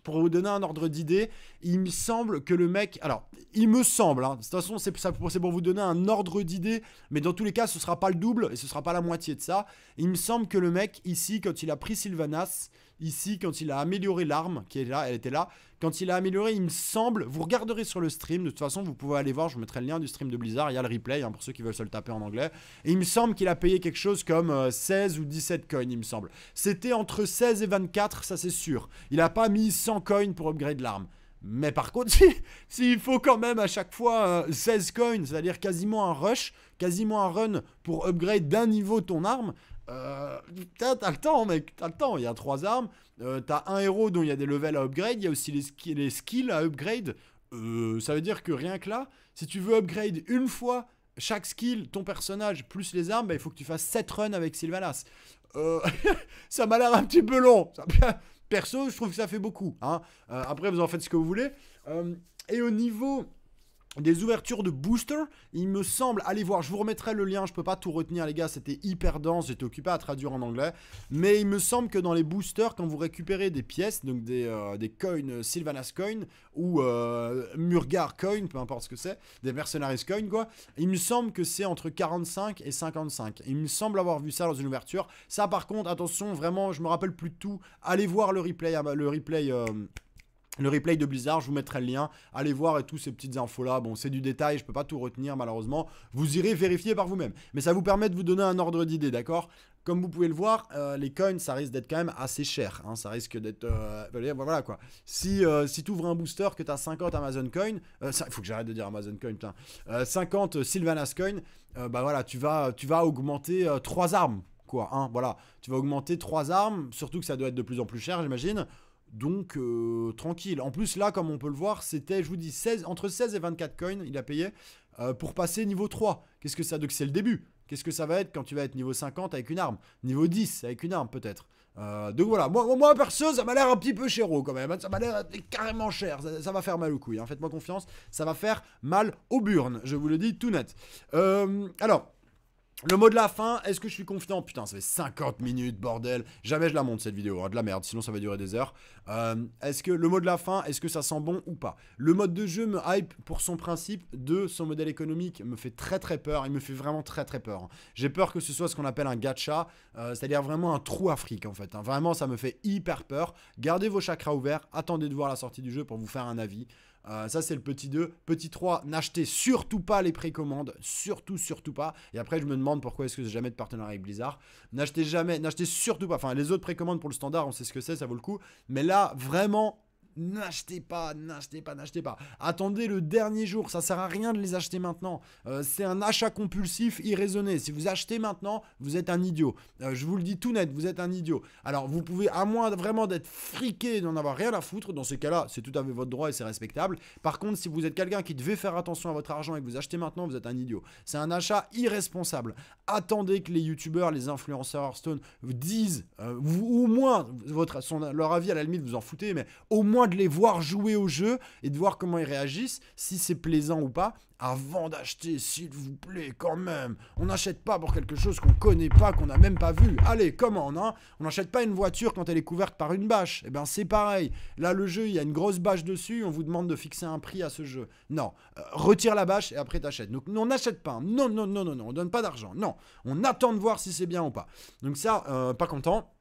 S1: pour vous donner un ordre d'idée, il me semble que le mec. Alors, il me semble, hein, de toute façon, c'est pour vous donner un ordre d'idée, mais dans tous les cas, ce sera pas le double et ce sera pas la moitié de ça. Il me semble que le mec, ici, quand il a pris Sylvanas, ici, quand il a amélioré l'arme, qui est là, elle était là, quand il a amélioré, il me semble, vous regarderez sur le stream, de toute façon, vous pouvez aller voir, je mettrai le lien du stream de Blizzard, il y a le replay, hein, pour ceux qui veulent se le taper en anglais, et il me semble qu'il a payé quelque chose comme 16 euh, ou 17 coins, il me semble. C'était entre 16 et 24, ça c'est sûr. Il n'a pas mis 100 coins pour upgrade l'arme. Mais par contre, s'il faut quand même à chaque fois 16 euh, coins, c'est-à-dire quasiment un rush, quasiment un run pour upgrade d'un niveau ton arme, euh, t'as le temps, mec, t'as le temps. Il y a trois armes, euh, t'as un héros dont il y a des levels à upgrade, il y a aussi les, skills à upgrade. Euh, ça veut dire que rien que là, si tu veux upgrade une fois chaque skill, ton personnage, plus les armes, bah, il faut que tu fasses 7 runs avec Sylvanas. ça m'a l'air un petit peu long. perso, je trouve que ça fait beaucoup. Hein. après, vous en faites ce que vous voulez. et au niveau des ouvertures de booster, il me semble, allez voir, je vous remettrai le lien, je peux pas tout retenir les gars, c'était hyper dense, j'étais occupé à traduire en anglais, mais il me semble que dans les boosters, quand vous récupérez des pièces, donc des, euh, coins, euh, Sylvanas coin, ou euh, Murgar coin, peu importe ce que c'est, des Mercenaries coin quoi, il me semble que c'est entre 45 et 55, il me semble avoir vu ça dans une ouverture, ça par contre, attention, vraiment, je me rappelle plus de tout, allez voir le replay, hein, le replay... Le replay de Blizzard, je vous mettrai le lien. Allez voir et toutes ces petites infos-là. Bon, c'est du détail, je peux pas tout retenir malheureusement. Vous irez vérifier par vous-même. Mais ça vous permet de vous donner un ordre d'idée, d'accord comme vous pouvez le voir, euh, les coins, ça risque d'être quand même assez cher. Hein. ça risque d'être... Euh, voilà quoi. Si, euh, si tu ouvres un booster, que tu as 50 Amazon Coin, il faut que j'arrête de dire Amazon Coin, putain. 50 Sylvanas Coin, bah voilà, tu vas, tu vas augmenter 3 armes, quoi. Hein, voilà, tu vas augmenter 3 armes, surtout que ça doit être de plus en plus cher, j'imagine. Donc euh, tranquille. En plus là, comme on peut le voir, c'était, je vous dis, entre 16 et 24 coins, il a payé euh, pour passer niveau 3. Qu'est-ce que ça Donc c'est le début. Qu'est-ce que ça va être quand tu vas être niveau 50 avec une arme Niveau 10 avec une arme peut-être. Euh, donc voilà, moi, perso, ça m'a l'air un petit peu chéro quand même. Ça m'a l'air carrément cher. Ça, va faire mal aux couilles. Hein. Faites-moi confiance, ça va faire mal aux burnes. Je vous le dis tout net. alors. Le mot de la fin, est-ce que je suis confiant Putain, ça fait 50 minutes, bordel. Jamais je la monte cette vidéo, oh, de la merde, sinon ça va durer des heures. Euh, est-ce que le mot de la fin, est-ce que ça sent bon ou pas Le mode de jeu me hype pour son principe, de son modèle économique me fait très très peur, il me fait vraiment très très peur. J'ai peur que ce soit ce qu'on appelle un gacha, euh, c'est-à-dire vraiment un trou afrique en fait. Hein. Vraiment, ça me fait hyper peur. Gardez vos chakras ouverts, attendez de voir la sortie du jeu pour vous faire un avis. Euh, ça, c'est le petit 2. Petit 3, n'achetez surtout pas les précommandes. Surtout, surtout pas. Et après, je me demande pourquoi est-ce que j'ai jamais de partenariat avec Blizzard. N'achetez jamais, n'achetez surtout pas. Enfin, les autres précommandes pour le standard, on sait ce que c'est, ça vaut le coup. Mais là, vraiment, N'achetez pas, n'achetez pas, n'achetez pas. Attendez le dernier jour, ça sert à rien de les acheter maintenant. Euh, c'est un achat compulsif irraisonné. Si vous achetez maintenant, vous êtes un idiot. Euh, je vous le dis tout net, vous êtes un idiot. Alors vous pouvez, à moins vraiment d'être friqué, d'en avoir rien à foutre, dans ces cas-là, c'est tout à fait votre droit et c'est respectable. Par contre, si vous êtes quelqu'un qui devait faire attention à votre argent et que vous achetez maintenant, vous êtes un idiot. C'est un achat irresponsable. Attendez que les youtubeurs, les influenceurs Hearthstone vous disent, euh, au moins, votre, leur avis à la limite, vous en foutez, mais au moins de les voir jouer au jeu et de voir comment ils réagissent, si c'est plaisant ou pas, avant d'acheter, s'il vous plaît, quand même. On n'achète pas pour quelque chose qu'on connaît pas, qu'on n'a même pas vu. Allez, comment, hein On n'achète pas une voiture quand elle est couverte par une bâche. Et eh ben, c'est pareil. Là, le jeu, il y a une grosse bâche dessus, on vous demande de fixer un prix à ce jeu. Non, euh, retire la bâche et après t'achètes. Donc, on n'achète pas. Non, non, non, non, non, on donne pas d'argent. Non, on attend de voir si c'est bien ou pas. Donc ça, euh, pas content.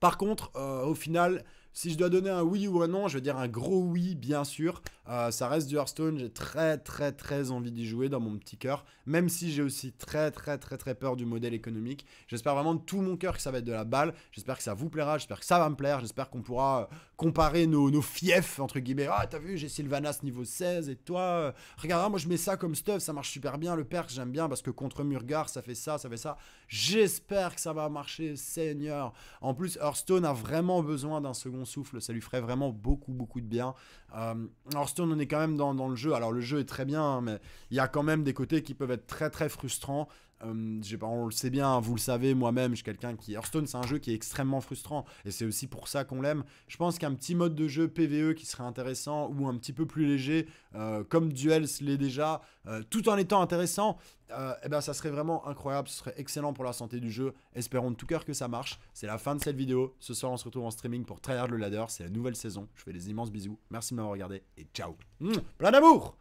S1: Par contre, euh, au final, si je dois donner un oui ou un non, je vais dire un gros oui, bien sûr. Euh, ça reste du Hearthstone, j'ai très très très envie d'y jouer dans mon petit cœur, même si j'ai aussi très très très très peur du modèle économique. J'espère vraiment de tout mon cœur que ça va être de la balle, j'espère que ça vous plaira, j'espère que ça va me plaire, j'espère qu'on pourra euh, comparer nos, fiefs, entre guillemets. Ah, t'as vu, j'ai Sylvanas niveau 16 et toi, euh, regarde, ah, moi je mets ça comme stuff, ça marche super bien. Le perk, j'aime bien parce que contre Murgar, ça fait ça, ça fait ça. J'espère que ça va marcher, Seigneur. En plus, Hearthstone a vraiment besoin d'un second souffle, ça lui ferait vraiment beaucoup, beaucoup de bien. Euh, Hearthstone, on est quand même dans, le jeu. Alors, le jeu est très bien, hein, mais il y a quand même des côtés qui peuvent être très, très frustrants euh, on le sait bien, vous le savez, moi-même, je suis quelqu'un qui... Hearthstone, c'est un jeu qui est extrêmement frustrant, et c'est aussi pour ça qu'on l'aime. Je pense qu'un petit mode de jeu PVE qui serait intéressant, ou un petit peu plus léger, euh, comme Duels l'est déjà, euh, tout en étant intéressant, euh, eh ben, ça serait vraiment incroyable, ce serait excellent pour la santé du jeu. Espérons de tout cœur que ça marche. C'est la fin de cette vidéo. Ce soir, on se retrouve en streaming pour Trailer le Ladder. C'est la nouvelle saison. Je fais des immenses bisous. Merci de m'avoir regardé et ciao. Mmh, plein d'amour